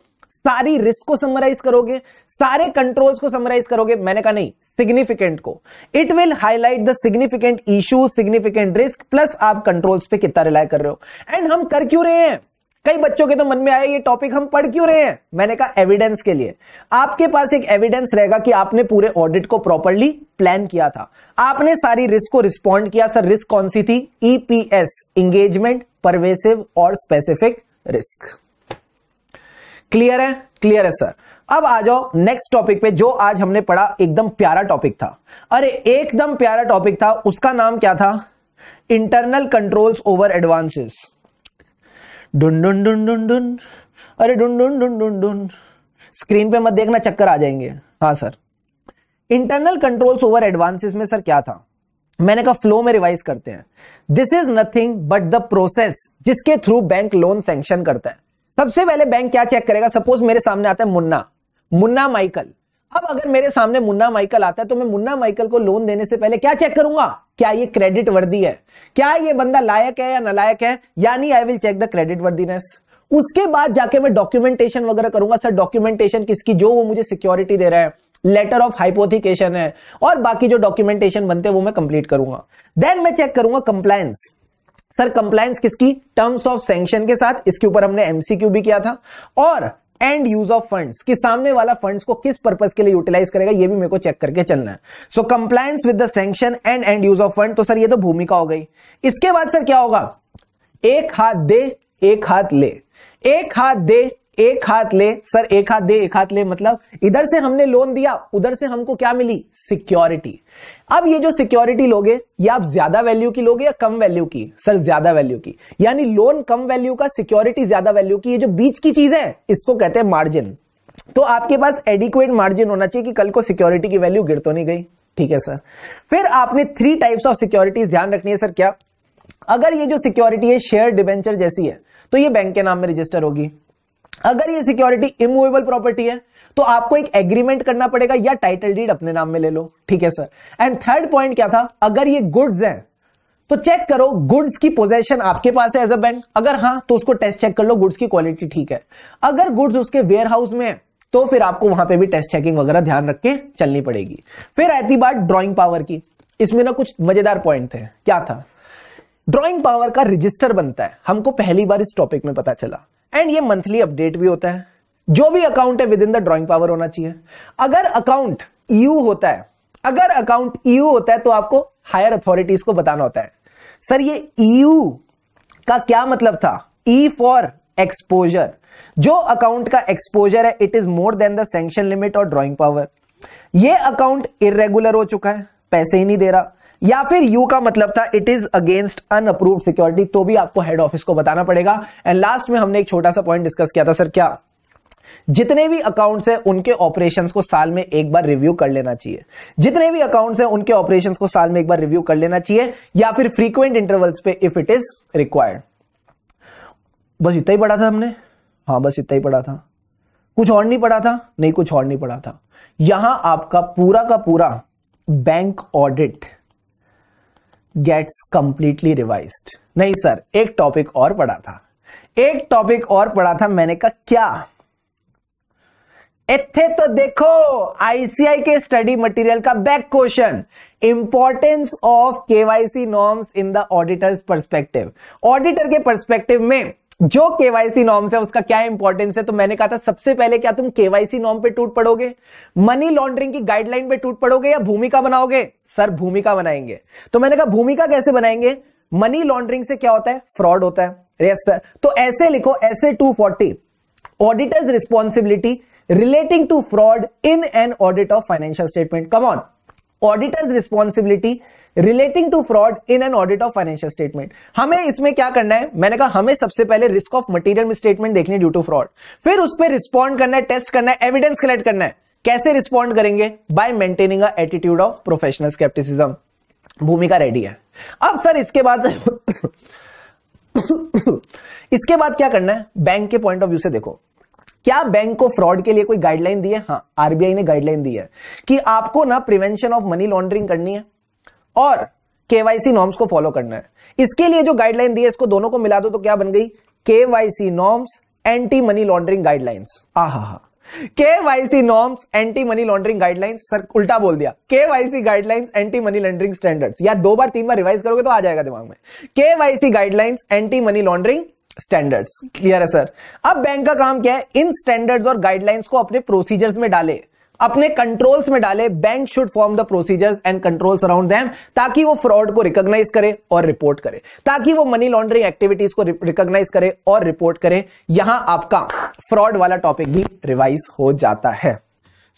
सारी रिस्क को समराइज करोगे सारे कंट्रोल्स को समराइज करोगे मैंने कहा नहीं सिग्निफिकेंट को it will highlight the significant issue significant risk plus आप कंट्रोल्स पे कितना रिलाय कर रहे हो एंड हम कर क्यों रहे हैं कई बच्चों के तो मन में आया ये टॉपिक हम पढ़ क्यों रहे हैं मैंने कहा एविडेंस के लिए आपके पास एक एविडेंस रहेगा कि आपने पूरे ऑडिट को प्रॉपरली प्लान किया था आपने सारी रिस्क को रिस्पॉन्ड किया सर रिस्क कौन सी थी ईपीएस इंगेजमेंट परवेसिव और स्पेसिफिक रिस्क क्लियर है क्लियर है सर अब आ जाओ नेक्स्ट टॉपिक पे जो आज हमने पढ़ा एकदम प्यारा टॉपिक था अरे एकदम प्यारा टॉपिक था उसका नाम क्या था इंटरनल कंट्रोल्स ओवर एडवांसेस डुन डुन डुन डुन डुन अरे डुन डुन डुन डुन डुन स्क्रीन पे मत देखना चक्कर आ जाएंगे हाँ sir internal controls over advances में सर क्या था मैंने कहा फ्लो में रिवाइज करते हैं this is nothing but the process जिसके थ्रू बैंक लोन सेंक्शन करता है सबसे पहले बैंक क्या चेक करेगा सपोज मेरे सामने आता है मुन्ना मुन्ना माइकल अब अगर मेरे सामने मुन्ना माइकल आता है तो मैं मुन्ना माइकल को लोन देने से पहले क्या चेक करूंगा क्या ये क्रेडिट वर्दी है क्या ये बंदा लायक है या नलायक है यानी I will check the creditworthiness उसके बाद जाके मैं डॉक्यूमेंटेशन वगैरह करूंगा सर डॉक्यूमेंटेशन किसकी जो वो मुझे सिक्योरिटी दे रहा है लेटर ऑफ हाइपोथिकेशन है और बाकी जो डॉक्यूमेंटेशन बनते हैं वो मैं कंप्लीट करूंगा देन मैं चेक करूंगा कंप्लायंस सर कंप्लायंस किसकी टर्म्स ऑफ सेंक्शन के साथ इसके ऊपर हमने एमसीक्यू भी किया था और एंड यूज ऑफ फंड्स कि सामने वाला फंड्स को किस पर्पज के लिए यूटिलाइज करेगा ये भी मेरे को चेक करके चलना है so compliance with the sanction and end use of fund तो सर ये तो भूमिका हो गई इसके बाद सर क्या होगा एक हाथ दे एक हाथ ले एक हाथ दे एक हाथ ले सर एक हाथ दे एक हाथ ले मतलब इधर से हमने लोन दिया उधर से हमको क्या मिली सिक्योरिटी अब ये जो सिक्योरिटी लोगे ये आप ज्यादा वैल्यू की लोगे या कम वैल्यू की सर ज्यादा वैल्यू की यानी लोन कम वैल्यू का सिक्योरिटी ज्यादा वैल्यू की ये जो बीच की चीज है इसको कहते हैं मार्जिन तो आपके पास एडिक्वेट मार्जिन होना चाहिए कि कल को सिक्योरिटी की वैल्यू गिर तो नहीं गई ठीक है सर फिर आपने थ्री टाइप्स ऑफ सिक्योरिटी ध्यान रखनी है सर क्या अगर ये जो सिक्योरिटी है शेयर डिवेंचर जैसी है तो ये बैंक के नाम में रजिस्टर होगी अगर ये सिक्योरिटी इमूवेबल प्रॉपर्टी है तो आपको एक एग्रीमेंट करना पड़ेगा या टाइटल डीड अपने नाम में ले लो ठीक है सर एंड थर्ड पॉइंट क्या था अगर ये गुड्स हैं तो चेक करो गुड्स की पोजेशन आपके पास है एज अ बैंक अगर हाँ तो उसको टेस्ट चेक कर लो गुड्स की क्वालिटी ठीक है अगर गुड्स उसके वेयर हाउस में है तो फिर आपको वहां पे भी टेस्ट चेकिंग वगैरह ध्यान रख के चलनी पड़ेगी फिर आती बात ड्रॉइंग पावर की इसमें ना कुछ मजेदार पॉइंट थे क्या था ड्रॉइंग पावर का रजिस्टर बनता है हमको पहली बार इस टॉपिक में पता चला एंड ये मंथली अपडेट भी होता है जो भी अकाउंट है within the drawing power होना चाहिए अगर अकाउंट ईयू e होता है अगर अकाउंट ईयू e होता है तो आपको हायर अथॉरिटीज को बताना होता है सर ये ईयू e का क्या मतलब था ई फॉर एक्सपोजर जो अकाउंट का एक्सपोजर है it is more than the sanction limit और ड्रॉइंग पावर ये अकाउंट इरेगुलर हो चुका है पैसे ही नहीं दे रहा या फिर यू का मतलब था it is against unapproved security तो भी आपको हेड ऑफिस को बताना पड़ेगा एंड लास्ट में हमने एक छोटा सा पॉइंट डिस्कस किया था सर क्या जितने भी अकाउंट्स हैं उनके ऑपरेशंस को साल में एक बार रिव्यू कर लेना चाहिए जितने भी अकाउंट्स हैं उनके ऑपरेशंस को साल में एक बार रिव्यू कर लेना चाहिए या फिर फ्रीक्वेंट इंटरवल्स पे इफ इट इज रिक्वायर्ड बस इतना ही पढ़ा था हमने हाँ बस इतना ही पढ़ा था कुछ और नहीं पढ़ा था नहीं कुछ और नहीं पढ़ा था यहां आपका पूरा का पूरा bank audit gets completely revise नहीं सर एक टॉपिक और पढ़ा था एक टॉपिक और पढ़ा था मैंने कहा क्या इथे तो देखो आईसीआई के स्टडी मटेरियल का back question importance of KYC norms in the auditor's perspective auditor के पर्सपेक्टिव में जो केवाईसी नॉर्म्स है उसका क्या इंपॉर्टेंस है तो मैंने कहा था सबसे पहले क्या तुम केवाईसी नॉर्म पे टूट पड़ोगे मनी लॉन्ड्रिंग की गाइडलाइन पे टूट पड़ोगे या भूमिका बनाओगे सर भूमिका बनाएंगे तो मैंने कहा भूमिका कैसे बनाएंगे मनी लॉन्ड्रिंग से क्या होता है फ्रॉड होता है यस सर तो ऐसे लिखो ऐसे forty auditor's responsibility relating to fraud in an audit of financial statement come on auditor's responsibility relating to fraud in an audit of financial statement हमें इसमें क्या करना है मैंने कहा हमें सबसे पहले रिस्क ऑफ मटीरियल स्टेटमेंट देखने ड्यू टू फ्रॉड फिर उस पर रिस्पॉन्ड करना है टेस्ट करना है एविडेंस कलेक्ट करना है कैसे रिस्पॉन्ड करेंगे by maintaining a attitude of professional skepticism Bhumika ready है अब सर इसके बाद इसके बाद क्या करना है बैंक के पॉइंट ऑफ व्यू से देखो क्या बैंक को फ्रॉड के लिए कोई गाइडलाइन दी है हाँ आरबीआई ने गाइडलाइन दी है कि आपको ना प्रिवेंशन ऑफ मनी लॉन्ड्रिंग करनी है और केवाईसी नॉर्म्स को फॉलो करना है इसके लिए जो गाइडलाइन दी है इसको दोनों को मिला दो तो क्या बन गई KYC norms anti money laundering guidelines आहा KYC norms anti money laundering guidelines sir उल्टा बोल दिया KYC guidelines anti money laundering standards या दो बार तीन बार रिवाइज करोगे तो आ जाएगा दिमाग में KYC guidelines anti money laundering standards clear है सर अब बैंक का काम क्या है इन स्टैंडर्ड्स और गाइडलाइंस को अपने प्रोसीजर्स में डाले अपने कंट्रोल्स में डाले bank should form the procedures and controls around them ताकि वो फ्रॉड को रिकॉग्नाइज करे और रिपोर्ट करे ताकि वो मनी लॉन्ड्रिंग एक्टिविटीज को रिकॉग्नाइज करे और रिपोर्ट करे यहां आपका फ्रॉड वाला टॉपिक भी रिवाइज हो जाता है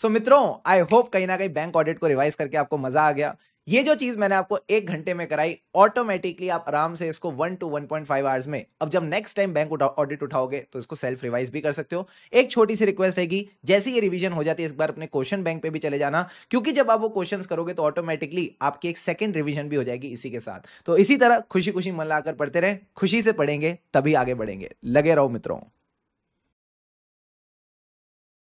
सो so, मित्रों आई होप कहीं ना कहीं बैंक ऑडिट को रिवाइज करके आपको मजा आ गया ये जो चीज मैंने आपको एक घंटे में कराई ऑटोमेटिकली आप आराम से इसको one two one point five hours में अब जब नेक्स्ट टाइम बैंक ऑडिट उठाओगे तो इसको सेल्फ रिवाइज भी कर सकते हो एक छोटी सी रिक्वेस्ट है कि जैसे ये रिवीजन हो जाती है इस बार अपने क्वेश्चन बैंक पे भी चले जाना क्योंकि जब आप वो क्वेश्चन करोगे तो ऑटोमेटिकली आपकी एक सेकेंड रिविजन भी हो जाएगी इसी के साथ तो इसी तरह खुशी खुशी मन लाकर पढ़ते रहे खुशी से पढ़ेंगे तभी आगे बढ़ेंगे लगे रहो मित्रों